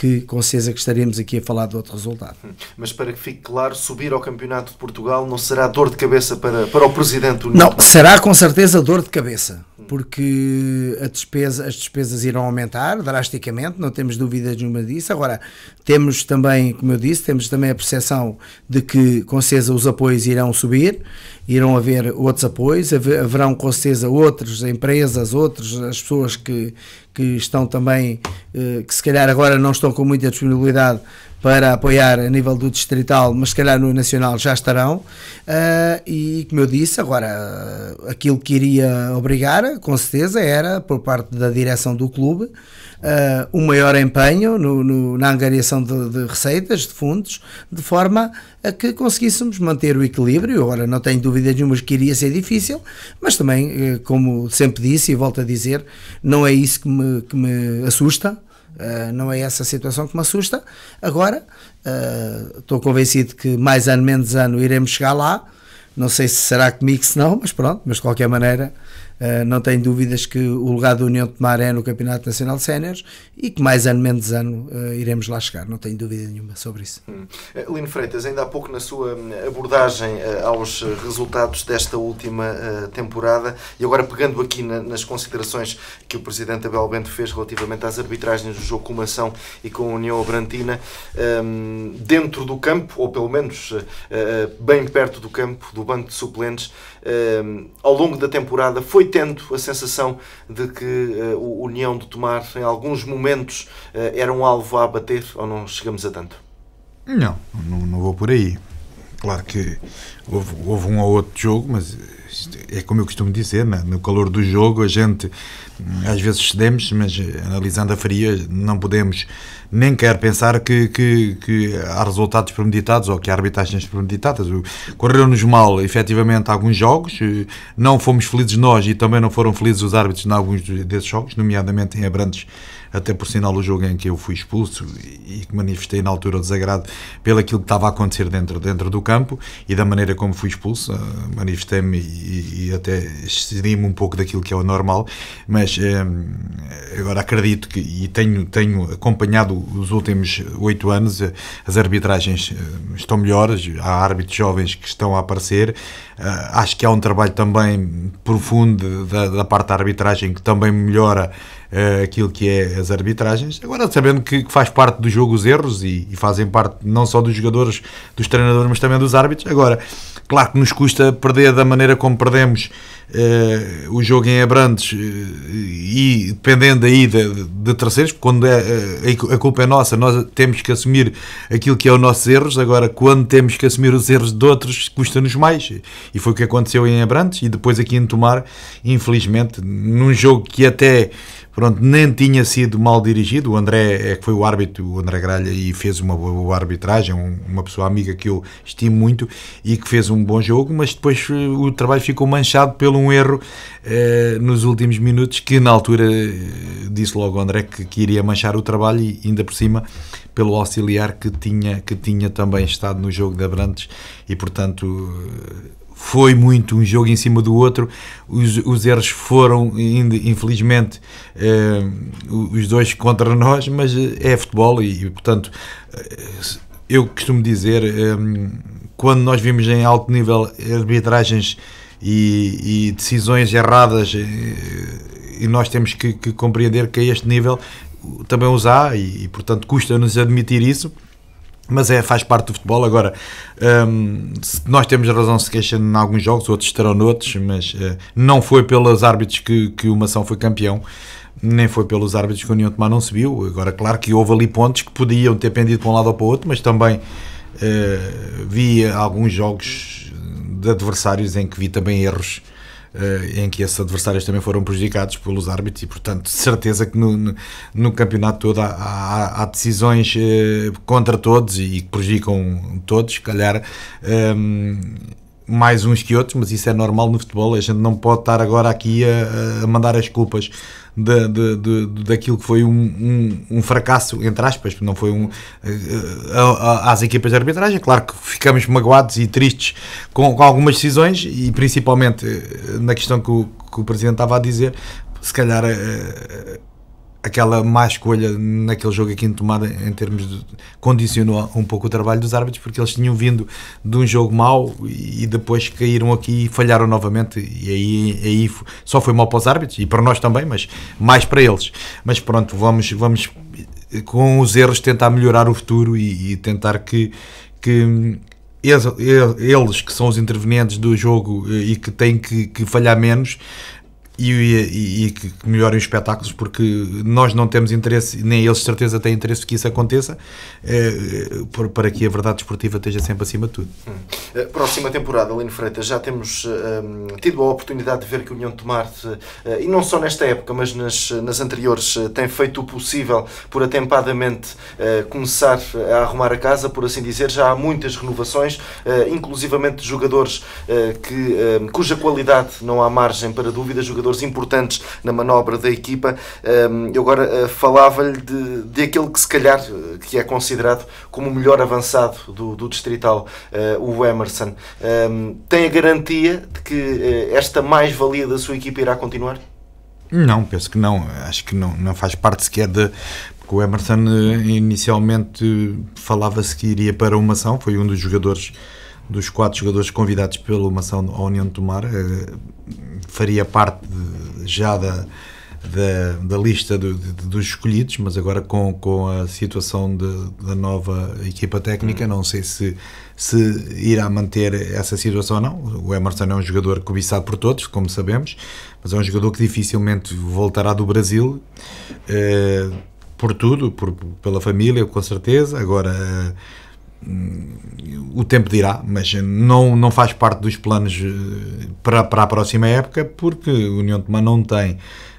que com certeza que estaremos aqui a falar de outro resultado. Hum. Mas para que fique claro, subir ao Campeonato de Portugal não será dor de cabeça para, para o Presidente do Não, será com certeza dor de cabeça porque despesa, as despesas irão aumentar drasticamente, não temos dúvidas nenhuma disso. Agora, temos também, como eu disse, temos também a percepção de que, com certeza, os apoios irão subir, irão haver outros apoios, haverão, com certeza, outras empresas, outras as pessoas que, que estão também, eh, que se calhar agora não estão com muita disponibilidade para apoiar a nível do distrital, mas se calhar no nacional já estarão. Uh, e como eu disse, agora aquilo que iria obrigar, com certeza, era por parte da direção do clube uh, um maior empenho no, no, na angariação de, de, receitas, de fundos, de forma a que conseguíssemos manter o equilíbrio. Agora não tenho dúvidas nenhuma que iria ser difícil, mas também, eh, como sempre disse e volto a dizer, não é isso que me, que me assusta Uh, não é essa a situação que me assusta. Agora, ah, estou uh, convencido que mais ano, menos ano iremos chegar lá. Não sei se será comigo, se não, mas pronto, mas de qualquer maneira eh, não tenho dúvidas que o lugar da União de Tomar é no Campeonato Nacional de Séniores e que mais ano menos ano uh, iremos lá chegar, não tenho dúvida nenhuma sobre isso. Hum. Eh, Lino Freitas, ainda há pouco na sua hum, abordagem uh, aos resultados desta última temporada e agora pegando aqui na, nas considerações que o Presidente Abel Bento fez relativamente às arbitragens do jogo com a Ação e com a União Abrantina, um, dentro do campo, ou pelo menos bem perto do campo, do banco de suplentes, ao longo da temporada foi tendo a sensação de que eh, o União de Tomar, em alguns momentos, eh, era um alvo a abater ou não chegamos a tanto? Não, não, não vou por aí. Claro que houve, houve, um ou outro jogo, mas é como eu costumo dizer, né? no calor do jogo a gente hum, às vezes cedemos, mas eh, analisando a fria não podemos nem quero pensar que, que, que, há resultados premeditados ou que há arbitragens premeditadas. Correram-nos mal, efetivamente, alguns jogos, eh, não fomos felizes nós e também não foram felizes os árbitros em alguns desses jogos, nomeadamente em Abrantes até por sinal o jogo em que eu fui expulso e que manifestei na altura o desagrado pelo aquilo que estava a acontecer dentro, dentro do campo e da maneira como fui expulso, eh, manifestei-me e, e, até excedi-me um pouco daquilo que é o normal, mas eh, agora acredito que, e tenho, tenho acompanhado os últimos oito anos, eh, as arbitragens eh, estão melhores, há árbitros jovens que estão a aparecer, ah, acho que há um trabalho também profundo da, da parte da arbitragem que também melhora uh, aquilo que é as arbitragens. Agora, sabendo que, que faz parte do jogo os erros e, e, fazem parte não só dos jogadores, dos treinadores, mas também dos árbitros. Agora, claro que nos custa perder da maneira como perdemos uh, o jogo em Abrantes uh, e dependendo aí de, de terceiros, quando é, eh, a, a culpa é nossa, nós temos que assumir aquilo que é os nossos erros, agora quando temos que assumir os erros de outros, custa-nos mais. E foi o que aconteceu em Abrantes e depois aqui em Tomar, infelizmente, num jogo que até pronto, nem tinha sido mal dirigido. O André é que foi o árbitro, o André Gralha, e fez uma boa arbitragem, um, uma pessoa amiga que eu estimo muito e que fez um bom jogo, mas depois eh, o trabalho ficou manchado pelo um erro eh, nos últimos minutos que na altura eh, disse logo o André que, que iria manchar o trabalho e ainda por cima pelo auxiliar que tinha, que tinha também estado no jogo de Abrantes e portanto eh, foi muito um jogo em cima do outro. Os, os erros foram, infelizmente, eh, os dois contra nós, mas eh, é futebol e, portanto, eh, eu costumo dizer, ehm, quando nós vimos em alto nível arbitragens e, e decisões erradas, e nós temos que, que, compreender que a este nível também os há, e, e portanto custa-nos admitir isso mas é, faz parte do futebol. Agora, um, nós temos razão se queixando em alguns jogos, outros estarão noutros, mas uh, não foi pelos árbitros que, que o Mação foi campeão, nem foi pelos árbitros que o União Tomar não subiu. Agora, claro que houve ali pontos que podiam ter pendido para um lado ou para o outro, mas também uh, vi alguns jogos de adversários em que vi também erros eh, em que esses adversários também foram prejudicados pelos árbitros e, portanto, certeza que no, no, no campeonato todo há, há, há decisões eh, contra todos e que prejudicam todos, se calhar. Um, ehm, mais uns que outros, mas isso é normal no futebol. A gente não pode estar agora aqui a, a mandar as culpas de, de, de, daquilo que foi um, um, um, fracasso, entre aspas, não foi um. às equipas de arbitragem. Claro que ficamos magoados e tristes com, com algumas decisões e principalmente eh, na questão que o, que o Presidente estava a dizer, se calhar eh, aquela má escolha naquele jogo aqui em tomada em termos de condicionou um pouco o trabalho dos árbitros porque eles tinham vindo de um jogo mau e depois caíram aqui e falharam novamente e aí, aí só foi mal para os árbitros e para nós também mas mais para eles mas pronto vamos vamos com os erros tentar melhorar o futuro e, e tentar que que eles, eles, que são os intervenientes do jogo eh, e que têm que, que falhar menos, e, e, e, que melhorem os espetáculos, porque nós não temos interesse, nem eles de certeza têm interesse que isso aconteça, eh, por, para que a verdade desportiva esteja sempre acima de tudo. Hum. Eh, próxima temporada, Lino Freitas, já temos hum, tido a oportunidade de ver que o União de Tomarte, e não só nesta época, mas nas, nas anteriores, tem feito o possível por atempadamente começar a arrumar a casa, por assim dizer. Já há muitas renovações, inclusivamente de jogadores que, cuja qualidade não há margem para dúvida, jogadores jogadores importantes na manobra da equipa. Eu agora eh, falava-lhe de, de aquele que se calhar eh, que é considerado como o melhor avançado do, do distrital, eh, o Emerson. Tem a garantia de que esta mais-valia da sua equipa irá continuar? Não, penso que não. Acho que não, não faz parte sequer de. Porque o Emerson inicialmente falava-se que iria para uma ação, foi um dos jogadores dos quatro jogadores convidados pelo Mação à União de Tomar, eh, faria parte de, já da, da, da lista do, de, dos escolhidos, mas agora com, com a situação de, da nova equipa técnica, hum. não sei se, se irá manter essa situação ou não. O Emerson é um jogador cobiçado por todos, como sabemos, mas é um jogador que dificilmente voltará do Brasil. Eh, por tudo, por, pela família, com certeza. Agora, Hum, o tempo dirá, mas não, não faz parte dos planos eh, para, para a próxima época, porque o União de Man não tem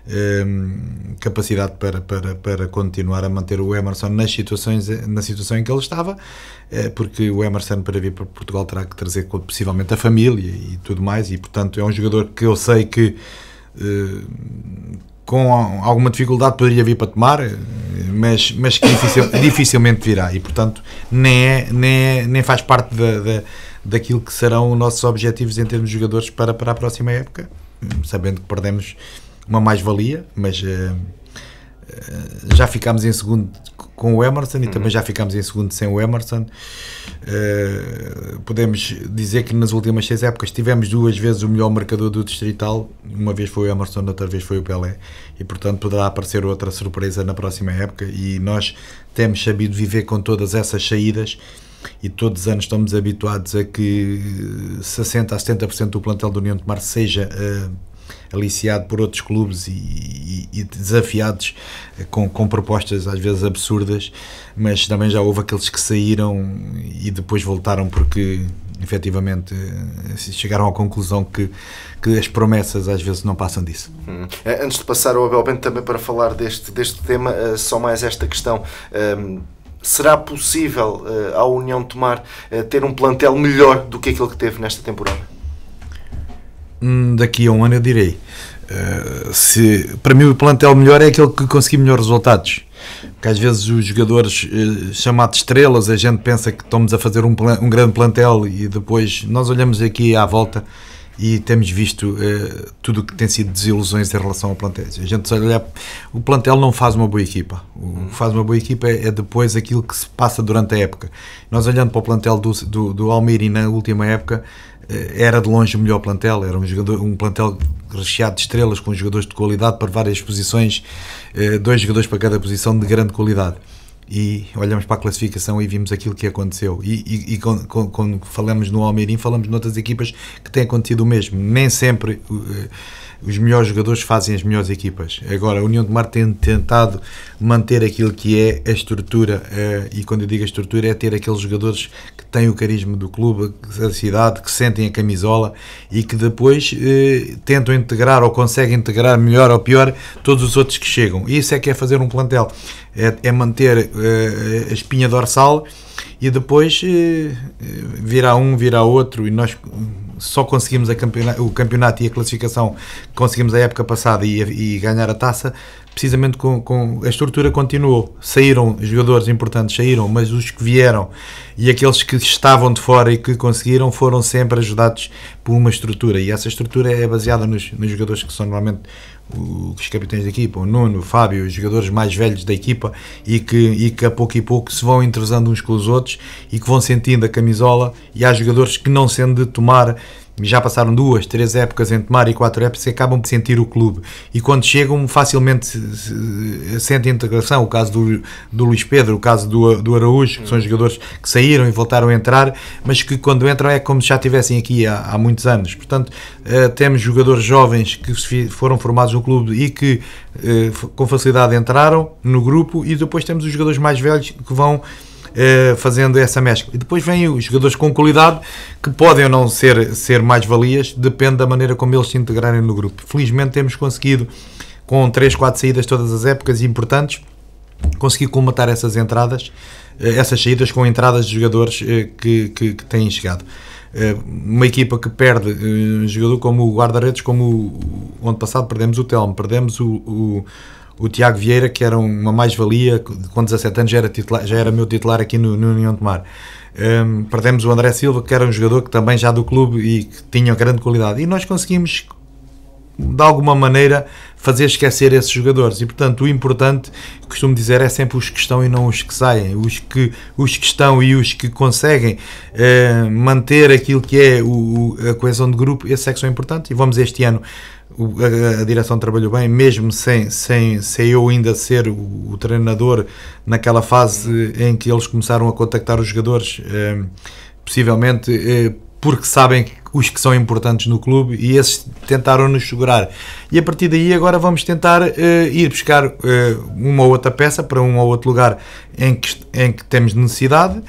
um, capacidade para, para, para continuar a manter o Emerson nas situações, na situação em que ele estava, eh, porque o Emerson para vir para Portugal terá que trazer possivelmente a família e tudo mais, e portanto é um jogador que eu sei que uh, com alguma dificuldade poderia vir para tomar, mas, mas que dificil, dificilmente virá e, portanto, nem, é, nem, é, nem faz parte da, da, daquilo que serão os nossos objetivos em termos de jogadores para, para a próxima época, sabendo que perdemos uma mais-valia, mas uh, já ficámos em segundo com o Emerson e uhum. também já ficámos em segundo sem o Emerson. Eh, podemos dizer que nas últimas seis épocas tivemos duas vezes o melhor marcador do Distrital, uma vez foi o Emerson, outra vez foi o Pelé, e portanto poderá aparecer outra surpresa na próxima época. E nós temos sabido viver com todas essas saídas e todos os anos estamos habituados a que 60% a 70% do plantel do União de Mar seja. Uh, aliciado por outros clubes e, e, e desafiados eh, com, com, propostas às vezes absurdas, mas também já houve aqueles que saíram e depois voltaram porque efetivamente eh, chegaram à conclusão que, que as promessas às vezes não passam disso. Hum. Eh, antes de passar ao Abel Bento também para falar deste, deste tema, só mais esta questão. Ehm, será possível uh, União tomar uh, ter um plantel melhor do que aquele que teve nesta temporada? Hum, daqui a um ano eu direi. Uh, se, para mim o plantel melhor é aquele que conseguir melhores resultados. Porque às vezes os jogadores uh, chamados estrelas, a gente pensa que estamos a fazer um, um, grande plantel e depois nós olhamos aqui à volta e temos visto uh, tudo o que tem sido desilusões em relação ao plantel. A gente olha, o plantel não faz uma boa equipa. O que uhum. faz uma boa equipa é, é depois aquilo que se passa durante a época. Nós olhando para o plantel do, do, do Almiri na última época, era de longe o melhor plantel, era um, jogador, um plantel recheado de estrelas, com jogadores de qualidade para várias posições, eh, dois jogadores para cada posição de grande qualidade. E olhamos para a classificação e vimos aquilo que aconteceu. E, e, e quando, quando, falamos no Almeirim, falamos noutras equipas que têm acontecido o mesmo. Nem sempre eh, os melhores jogadores fazem as melhores equipas. Agora, a União de Mar tem tentado manter aquilo que é a estrutura, eh, e quando eu digo a estrutura, é ter aqueles jogadores que têm o carisma do clube, da cidade, que sentem a camisola e que depois eh, tentam integrar ou conseguem integrar melhor ou pior todos os outros que chegam. Isso é que é fazer um plantel, é, é manter eh, a espinha dorsal e depois eh, eh virá um, virá outro e nós só conseguimos campeonato, o campeonato e a classificação que conseguimos a época passada e, e ganhar a taça, precisamente com, com, a estrutura continuou. Saíram jogadores importantes, saíram, mas os que vieram e aqueles que estavam de fora e que conseguiram foram sempre ajudados por uma estrutura e essa estrutura é baseada nos, nos jogadores que são normalmente os capitães da equipa, o Nuno, o Fábio, os jogadores mais velhos da equipa e que, e que a pouco e pouco se vão entrosando uns com os outros e que vão sentindo a camisola e há jogadores que não sendo de tomar já passaram duas, três épocas entre mar e quatro épocas que acabam de sentir o clube e quando chegam facilmente sentem integração, o caso do, do Luís Pedro, o caso do, do Araújo que são hum. jogadores que saíram e voltaram a entrar mas que quando entram é como se já estivessem aqui há, há, muitos anos, portanto eh, temos jogadores jovens que foram formados no clube e que eh, com facilidade entraram no grupo e depois temos os jogadores mais velhos que vão eh, fazendo essa mescla. E depois vêm os jogadores com qualidade que podem ou não ser, ser mais-valias, depende da maneira como eles se integrarem no grupo. Felizmente temos conseguido, com 3, 4 saídas todas as épocas importantes, conseguir comatar essas entradas, eh, essas saídas com entradas de jogadores eh, que, que, que têm chegado uma equipa que perde um jogador como o guarda-redes, como o, ano passado perdemos o Telmo, perdemos o, o o Tiago Vieira, que era uma mais-valia, com 17 anos já era, titular, já era meu titular aqui no, no União de Mar. Um, perdemos o André Silva, que era um jogador que também já do clube e que tinha grande qualidade. E nós conseguimos, de alguma maneira, fazer esquecer esses jogadores. E, portanto, o importante, costumo dizer, é sempre os que estão e não os que saem. Os que, os que estão e os que conseguem uh, manter aquilo que é o, a coesão de grupo, esses é que são importantes. E vamos este ano a, direção trabalhou bem, mesmo sem, sem, sem eu ainda ser o, o treinador, naquela fase em que eles começaram a contactar os jogadores, eh, possivelmente eh, porque sabem os que são importantes no clube e esses tentaram nos segurar. E a partir daí agora vamos tentar eh, ir buscar eh, uma ou outra peça para um ou outro lugar em que, em que temos necessidade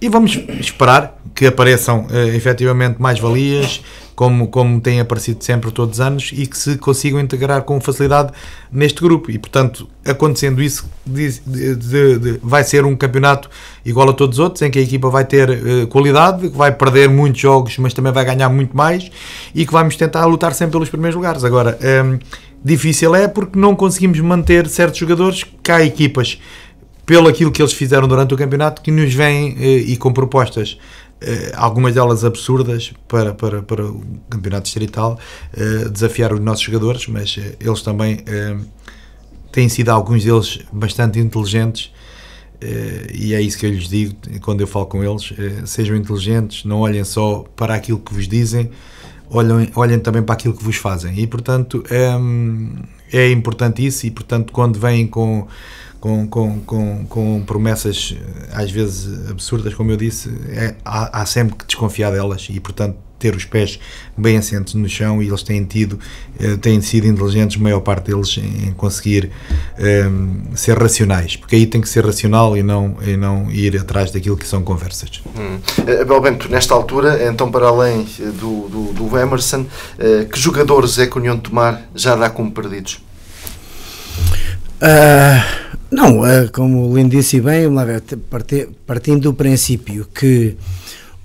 e vamos esperar que apareçam uh, efetivamente mais valias como, como tem aparecido sempre todos os anos, e que se consigam integrar com facilidade neste grupo. E, portanto, acontecendo isso, de, de, de, vai ser um campeonato igual a todos os outros, em que a equipa vai ter uh, qualidade, vai perder muitos jogos, mas também vai ganhar muito mais, e que vamos tentar lutar sempre pelos primeiros lugares. Agora, um, ehm, difícil é porque não conseguimos manter certos jogadores, cá há equipas pelo aquilo que eles fizeram durante o campeonato, que nos vêm eh, e com propostas eh, algumas delas absurdas para, para, para o campeonato distrital, eh, desafiar os nossos jogadores, mas eh, eles também têm sido, alguns deles, bastante inteligentes. e é isso que eu lhes digo quando eu falo com eles: sejam inteligentes, não olhem só para aquilo que vos dizem, olhem, olhem também para aquilo que vos fazem. E portanto é, é importante isso. E portanto, quando vêm com, com, com, com, com promessas eh, às vezes absurdas, como eu disse, é, há, há sempre que desconfiar delas e, portanto, ter os pés bem assentos no chão e eles têm tido, eh, têm sido inteligentes, a maior parte deles, em conseguir um, ehm, ser racionais, porque aí tem que ser racional e não, e não ir atrás daquilo que são conversas. Hum. Eh, Abel Bento, nesta altura, então para além do, do, do Emerson, que jogadores é que o União de Tomar já dá como perdidos? Uh, não, eh, como o Lino disse bem, partindo do princípio que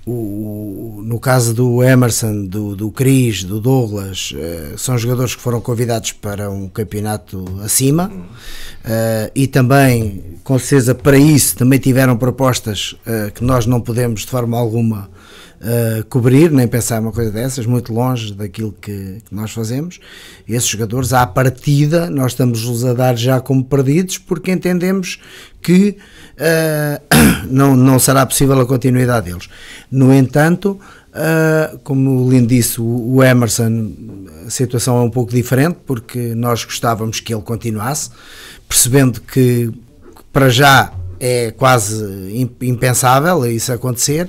o, no caso do Emerson, do, do Cris, do Douglas, eh, são jogadores que foram convidados para um campeonato acima eh, e também, com certeza, para isso também tiveram propostas que nós não podemos de forma alguma eh, cobrir, nem pensar uma coisa dessas, muito longe daquilo que, que nós fazemos. esses jogadores, à partida, nós estamos-los a dar já como perdidos, porque entendemos que uh, não, não será possível a continuidade deles. No entanto, Uh, como o Lindo disse, o, Emerson, a situação é um pouco diferente, porque nós gostávamos que ele continuasse, percebendo que para já é quase impensável isso acontecer,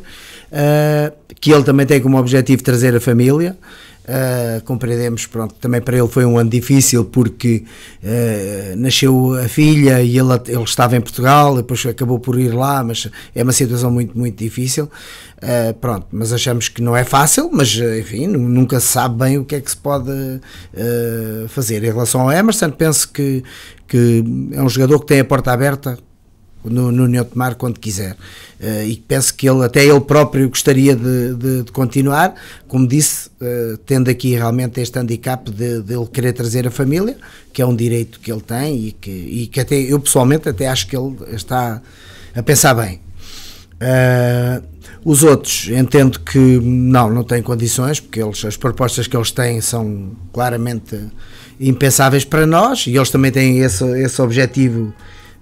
uh, que ele também tem como objetivo trazer a família. Uh, compreendemos, pronto, também para ele foi um ano difícil porque uh, nasceu a filha e ele, ele estava em Portugal, depois acabou por ir lá, mas é uma situação muito, muito difícil. Uh, pronto, mas achamos que não é fácil, mas enfim, nunca se sabe bem o que é que se pode fazer. Em relação ao Emerson, penso que, que é um jogador que tem a porta aberta no, no quando quiser. Uh, e penso que ele, até ele próprio gostaria de, de, de continuar, como disse, uh, tendo aqui realmente este handicap de, de, ele querer trazer a família, que é um direito que ele tem e que, e que até eu pessoalmente até acho que ele está a pensar bem. Uh, os outros entendo que não, não têm condições, porque eles, as propostas que eles têm são claramente impensáveis para nós e eles também têm esse, esse objetivo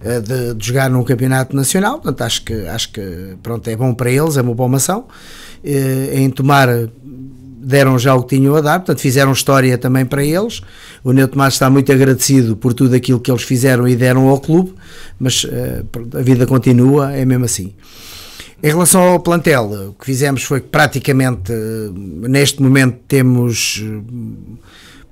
eh, de, de, jogar num campeonato nacional, portanto acho que, acho que pronto, é bom para eles, é uma boa ação, eh, em tomar eh, deram já o que tinham a dar, portanto fizeram história também para eles. O Neu Tomás está muito agradecido por tudo aquilo que eles fizeram e deram ao clube, mas a vida continua, é mesmo assim. Em relação ao plantel, o que fizemos foi que praticamente neste momento temos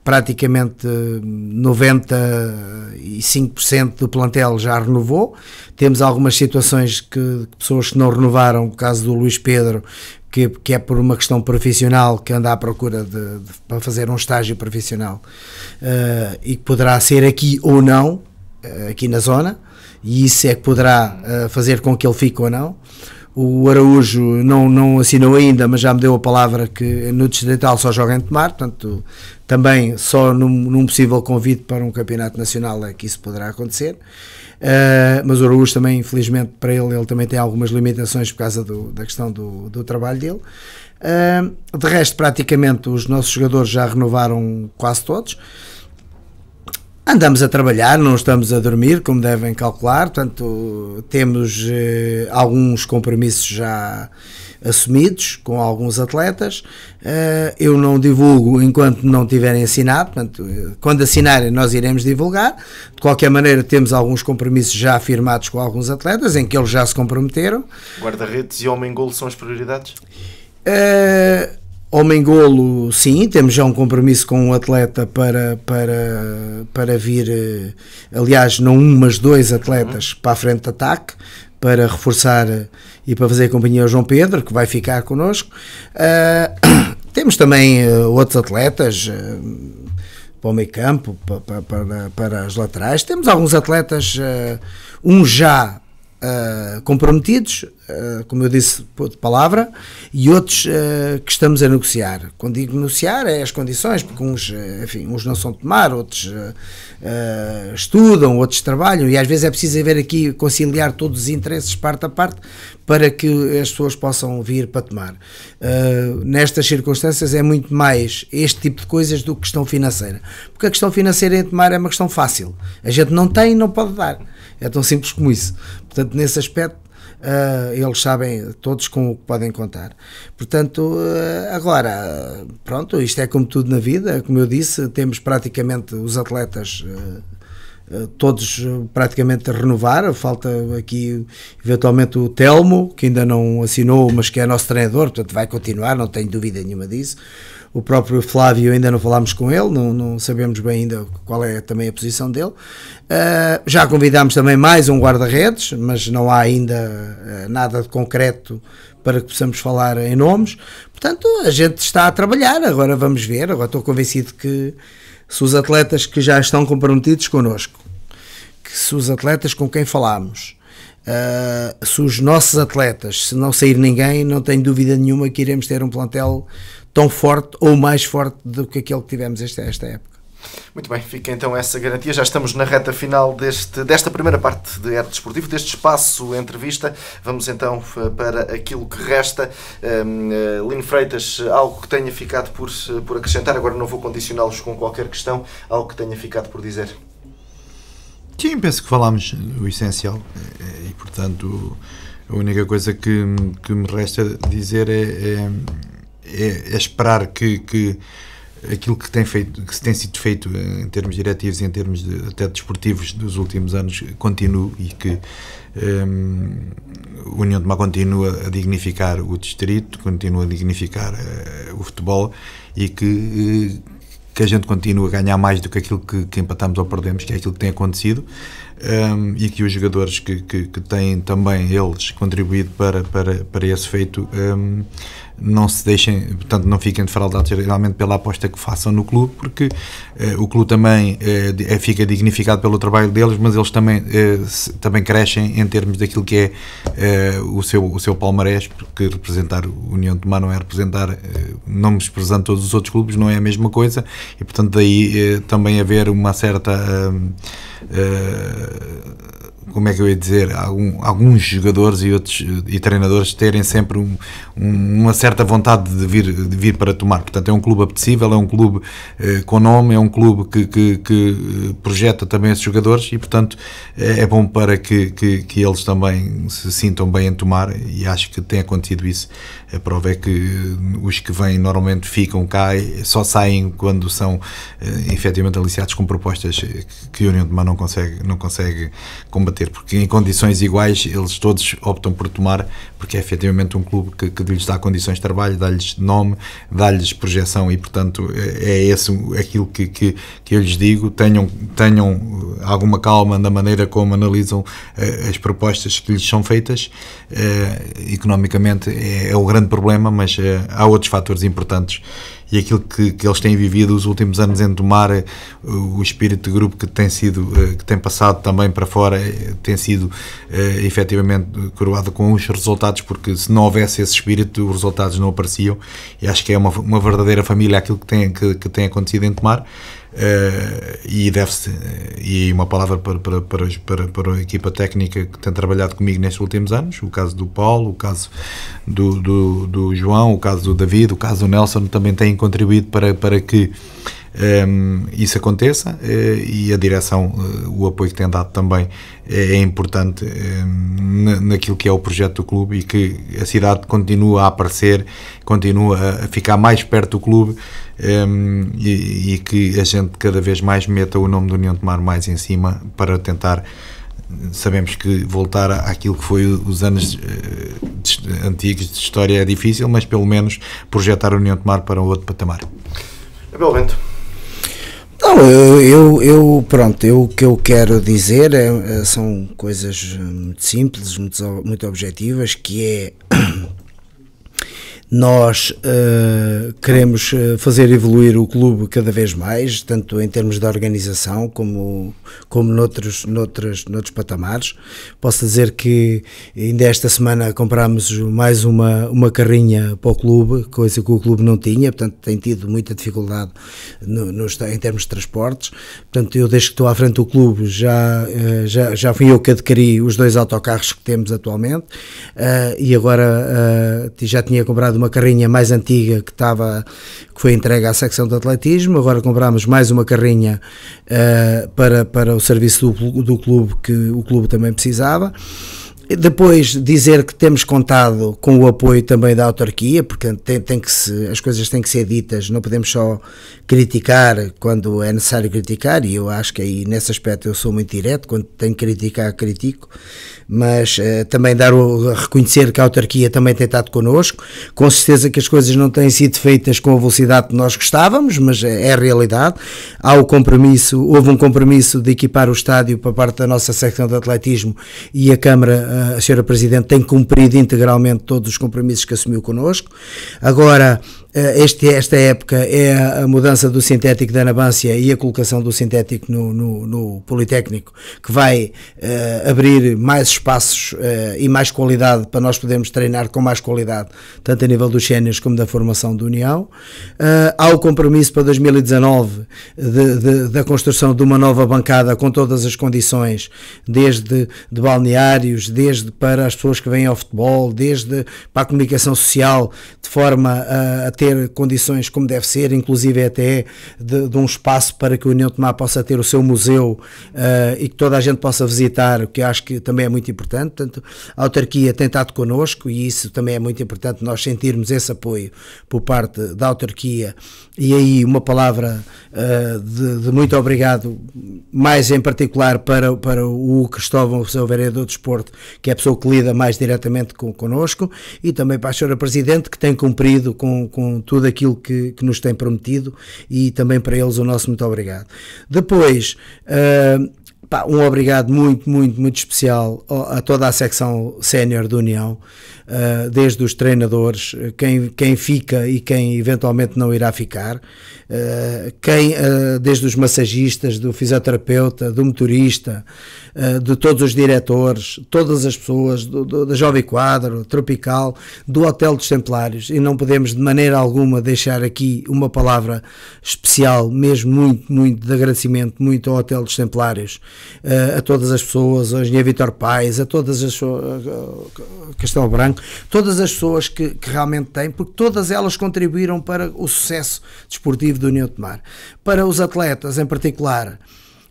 praticamente 95% do plantel já renovou. Temos algumas situações que, pessoas que não renovaram, o caso do Luís Pedro, que, que, é por uma questão profissional que anda à procura de, de para fazer um estágio profissional uh, e que poderá ser aqui ou não, uh, aqui na zona, e isso é que poderá uh, fazer com que ele fique ou não. O Araújo não, não assinou ainda, mas já me deu a palavra que no Distrital só joga em Tomar, portanto, também só num, num possível convite para um campeonato nacional é que isso poderá acontecer. Uh, mas o Araújo também, infelizmente para ele, ele também tem algumas limitações por causa do, da questão do, do trabalho dele. Uh, de resto, praticamente os nossos jogadores já renovaram quase todos. Andamos a trabalhar, não estamos a dormir, como devem calcular, portanto, temos eh, alguns compromissos já assumidos com alguns atletas. Uh, eu não divulgo enquanto não tiverem assinado, portanto, eh, quando assinarem, nós iremos divulgar. De qualquer maneira, temos alguns compromissos já firmados com alguns atletas, em que eles já se comprometeram. Guarda-redes e homem-golo são as prioridades? Uh, Homem Golo, sim, temos já um compromisso com o um atleta para, para, para vir, eh, aliás, não um, mas dois atletas uhum. para a frente de ataque, para reforçar eh, e para fazer companhia ao João Pedro, que vai ficar connosco. Uh, temos também outros atletas uh, para o meio campo, para, para, para, as laterais. Temos alguns atletas, uh, um já uh, comprometidos, uh, como eu disse de palavra, e outros uh, que estamos a negociar. Quando digo negociar, é as condições, porque uns, enfim, uns não são de tomar, outros estudam, outros trabalham, e às vezes é preciso haver aqui conciliar todos os interesses parte a parte para que as pessoas possam vir para tomar. nestas circunstâncias é muito mais este tipo de coisas do que questão financeira, porque a questão financeira em tomar é uma questão fácil. A gente não tem e não pode dar é tão simples como isso. Portanto, nesse aspecto, Uh, eles sabem todos com o que podem contar. Portanto, uh, agora, pronto, isto é como tudo na vida, como eu disse, temos praticamente os atletas. Uh, todos praticamente a renovar, falta aqui eventualmente o Telmo, que ainda não assinou, mas que é nosso treinador, portanto vai continuar, não tenho dúvida nenhuma disso. O próprio Flávio ainda não falámos com ele, não, não sabemos bem ainda qual é também a posição dele. Uh, já convidámos também mais um guarda-redes, mas não há ainda uh, nada de concreto para que possamos falar em nomes. Portanto, a gente está a trabalhar, agora vamos ver. Agora estou convencido que se os atletas que já estão comprometidos connosco, que se os atletas com quem falámos, uh, se os nossos atletas, se não sair ninguém, não tenho dúvida nenhuma que iremos ter um plantel tão forte ou mais forte do que aquele que tivemos esta, esta época. Muito bem, fica então essa garantia. Já estamos na reta final deste, desta primeira parte de Era Desportivo, deste espaço entrevista. Vamos então para aquilo que resta. Um, eh, Lino Freitas, algo que tenha ficado por, por acrescentar, agora não vou condicioná-los com qualquer questão, algo que tenha ficado por dizer. Sim, penso que falámos o essencial eh, e, portanto, a única coisa que, que me resta dizer é, é é, é esperar que, que, aquilo que tem feito que tem sido feito em termos diretivos e em termos de, até desportivos dos últimos anos continue e que um, a União de Mar continua a dignificar o distrito continua a dignificar uh, o futebol e que uh, que a gente continue a ganhar mais do que aquilo que, que empatamos ou perdemos, que é aquilo que tem acontecido, um, e que os jogadores que, que, que, têm também eles contribuído para, para, para esse feito um, não se deixem, portanto, não fiquem defraudados realmente pela aposta que façam no clube, porque eh, o clube também eh, é, fica dignificado pelo trabalho deles, mas eles também, eh, se, também crescem em termos daquilo que é eh, o, seu, o seu palmarés, porque representar a União de Mar não é representar, eh, não desprezando todos os outros clubes, não é a mesma coisa, e portanto, daí eh, também haver uma certa como é que eu ia dizer, algum, alguns jogadores e outros e treinadores terem sempre um, um, uma certa vontade de vir, de vir para tomar. Portanto, é um clube apetecível, é um clube eh, com nome, é um clube que, que, que, eh, projeta também esses jogadores e, portanto, eh, é, bom para que, que, que, eles também se sintam bem em tomar e acho que tem acontecido isso. A prova é que eh, os que vêm normalmente ficam cá e só saem quando são eh, efetivamente aliciados com propostas que a União de Mar não consegue, não consegue combater ter, porque em condições iguais eles todos optam por tomar, porque é efetivamente um clube que, que lhes dá condições de trabalho, dá-lhes nome, dá-lhes projeção e, portanto, é, é esse aquilo que, que, que eu lhes digo. Tenham, tenham eh, alguma calma na maneira como analisam uh, as propostas que lhes são feitas. Uh, economicamente é, é grande problema, mas uh, há outros fatores importantes e aquilo que, que eles têm vivido os últimos anos em tomar eh, o espírito de grupo que tem sido eh, que tem passado também para fora eh, tem sido efetivamente coroado com os resultados porque se não houvesse esse espírito os resultados não apareciam e acho que é uma, uma verdadeira família aquilo que tem, que, que tem acontecido em Tomar eh, e deve-se, eh, e uma palavra para, para, para, para, a equipa técnica que tem trabalhado comigo nestes últimos anos, o caso do Paulo, o caso do, do, do João, o caso do David, o caso do Nelson, também têm contribuído para, para que Ehm, isso aconteça eh, e a direção, eh, o apoio que tem dado também é, é importante ehm, naquilo que é o projeto do clube e que a cidade continua a aparecer, continua a ficar mais perto do clube ehm, e, que a gente cada vez mais meta o nome do União de Mar mais em cima para tentar sabemos que voltar àquilo que foi os anos eh, antigos de história é difícil, mas pelo menos projetar a União de Mar para um outro patamar. Abel Bento. Não, eu, eu, eu, pronto, eu, o que eu quero dizer é, é são coisas hum, muito simples, muito, muito objetivas, que é Nós uh, queremos eh, fazer evoluir o clube cada vez mais, tanto em termos de organização como, como noutros, noutros, noutros patamares. Posso dizer que ainda esta semana comprámos mais uma, uma carrinha para o clube, coisa que o clube não tinha, portanto tem tido muita dificuldade no, no, em termos de transportes. Portanto, eu desde que estou à frente do clube já, uh, já, já fui eu que adquiri os dois autocarros que temos atualmente uh, e agora já tinha comprado de uma carrinha mais antiga que estava que foi entregue à secção de atletismo. Agora comprámos mais uma carrinha uh, para, para o serviço do, do clube que o clube também precisava. Depois dizer que temos contado com o apoio também da autarquia, porque tem, tem que se, as coisas têm que ser ditas, não podemos só criticar quando é necessário criticar, e eu acho que aí nesse aspecto eu sou muito direto, quando tenho que criticar, critico, mas eh, também dar o, reconhecer que a autarquia também tem estado connosco, com certeza que as coisas não têm sido feitas com a velocidade que nós gostávamos, mas é, é a realidade, há o compromisso, houve um compromisso de equipar o estádio para parte da nossa secção de atletismo e a Câmara ah, a Sra. Presidente tem cumprido integralmente todos os compromissos que assumiu connosco. Agora, eh, este, esta época é a mudança do sintético da Anabância e a colocação do sintético no, no, no Politécnico, que vai uh, abrir mais espaços uh, e mais qualidade para nós podermos treinar com mais qualidade, tanto a nível dos sénios como da formação do União. Uh, há o compromisso para 2019 de, de, da construção de uma nova bancada com todas as condições, desde de balneários, desde para as pessoas que vêm ao futebol, desde para a comunicação social, de forma a, a ter ter condições como deve ser, inclusive até de, de um espaço para que o União Tomar possa ter o seu museu uh, e que toda a gente possa visitar, o que acho que também é muito importante. Portanto, a autarquia tem estado connosco e isso também é muito importante, nós sentirmos esse apoio por parte da autarquia. E aí, uma palavra uh, de, de, muito obrigado, mais em particular para, para o Cristóvão, o seu vereador de desporto, que é a pessoa que lida mais diretamente com, connosco, e também para a senhora Presidente, que tem cumprido com, com tudo aquilo que, que nos têm prometido e também para eles o nosso muito obrigado. Depois, uh, pá, um obrigado muito, muito, muito especial a toda a secção sénior do União, uh, desde os treinadores, quem, quem fica e quem eventualmente não irá ficar, uh, quem, desde os massagistas, do fisioterapeuta, do motorista. Eh, de todos os diretores, todas as pessoas, do, da Jovem Quadro, Tropical, do Hotel dos Templários, e não podemos de maneira alguma deixar aqui uma palavra especial, mesmo muito, muito de agradecimento, muito ao Hotel dos Templários, eh, a todas as pessoas, ao Engenheiro Vitor Paes, a todas as pessoas, eh, Castelo Branco, todas as pessoas que, que realmente têm, porque todas elas contribuíram para o sucesso desportivo do União de Mar. Para os atletas em particular,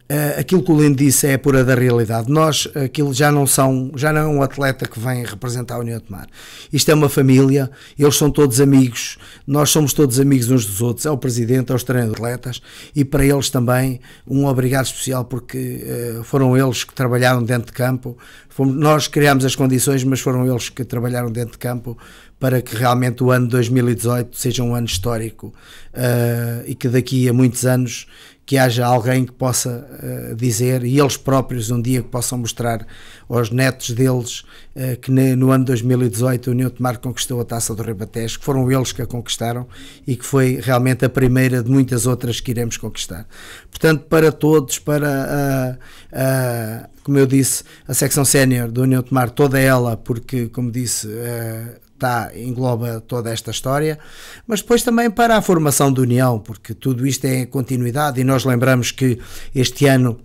eh, aquilo que o Lendo disse é a pura da realidade. Nós, aquilo já não são, já não é um atleta que vem representar a União de Mar. Isto é uma família, eles são todos amigos, nós somos todos amigos uns dos outros, é o presidente, aos é os treinadores, atletas e para eles também um obrigado especial porque uh, foram eles que trabalharam dentro de campo. Fomos, nós criámos as condições, mas foram eles que trabalharam dentro de campo para que realmente o ano 2018 seja um ano histórico uh, e que daqui a muitos anos que haja alguém que possa uh, dizer e eles próprios um dia que possam mostrar aos netos deles uh, que ne, no ano 2018 o União de Mar conquistou a Taça do Ribatejo, que foram eles que a conquistaram e que foi realmente a primeira de muitas outras que iremos conquistar. Portanto, para todos, para a, como eu disse, a secção sénior do União de Mar, toda ela, porque, como disse, uh, Tá, engloba toda esta história, mas depois também para a formação de união, porque tudo isto é continuidade e nós lembramos que este ano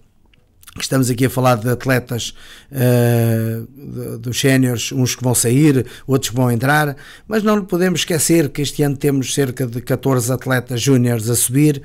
que estamos aqui a falar de atletas uh, dos séniores, uns que vão sair, outros que vão entrar, mas não podemos esquecer que este ano temos cerca de 14 atletas júniores a subir,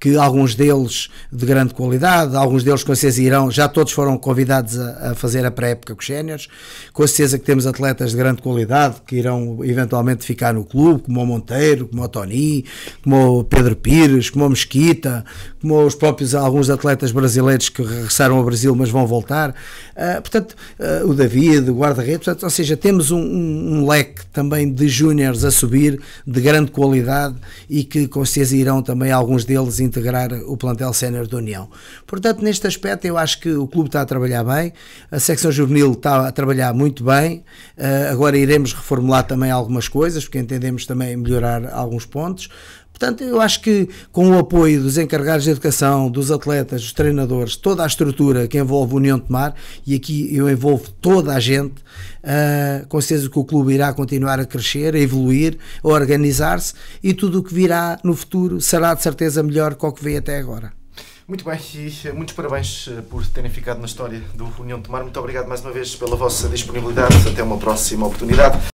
que alguns deles de grande qualidade, alguns deles com certeza irão, já todos foram convidados a, a fazer a pré-época com os séniores, com certeza que temos atletas de grande qualidade que irão eventualmente ficar no clube, como o Monteiro, como o Tony, como o Pedro Pires, como o Mesquita, como os próprios alguns atletas brasileiros que regressaram ao Brasil mas vão voltar, uh, portanto, uh, o David, o guarda-redes, ou seja, temos um, um, um leque também de júniores a subir de grande qualidade e que com certeza irão também alguns deles integrar o plantel sénior da União. Portanto, neste aspecto, eu acho que o clube está a trabalhar bem, a secção juvenil está a trabalhar muito bem. Uh, agora iremos reformular também algumas coisas, porque entendemos também melhorar alguns pontos. Portanto, eu acho que com o apoio dos encarregados de educação, dos atletas, dos treinadores, toda a estrutura que envolve a União de Mar, e aqui eu envolvo toda a gente, uh, com certeza que o clube irá continuar a crescer, a evoluir, a organizar-se e tudo o que virá no futuro será de certeza melhor que o que veio até agora. Muito bem, e eh, muitos parabéns eh, por terem ficado na história do União de Mar. Muito obrigado mais uma vez pela vossa disponibilidade. Até uma próxima oportunidade.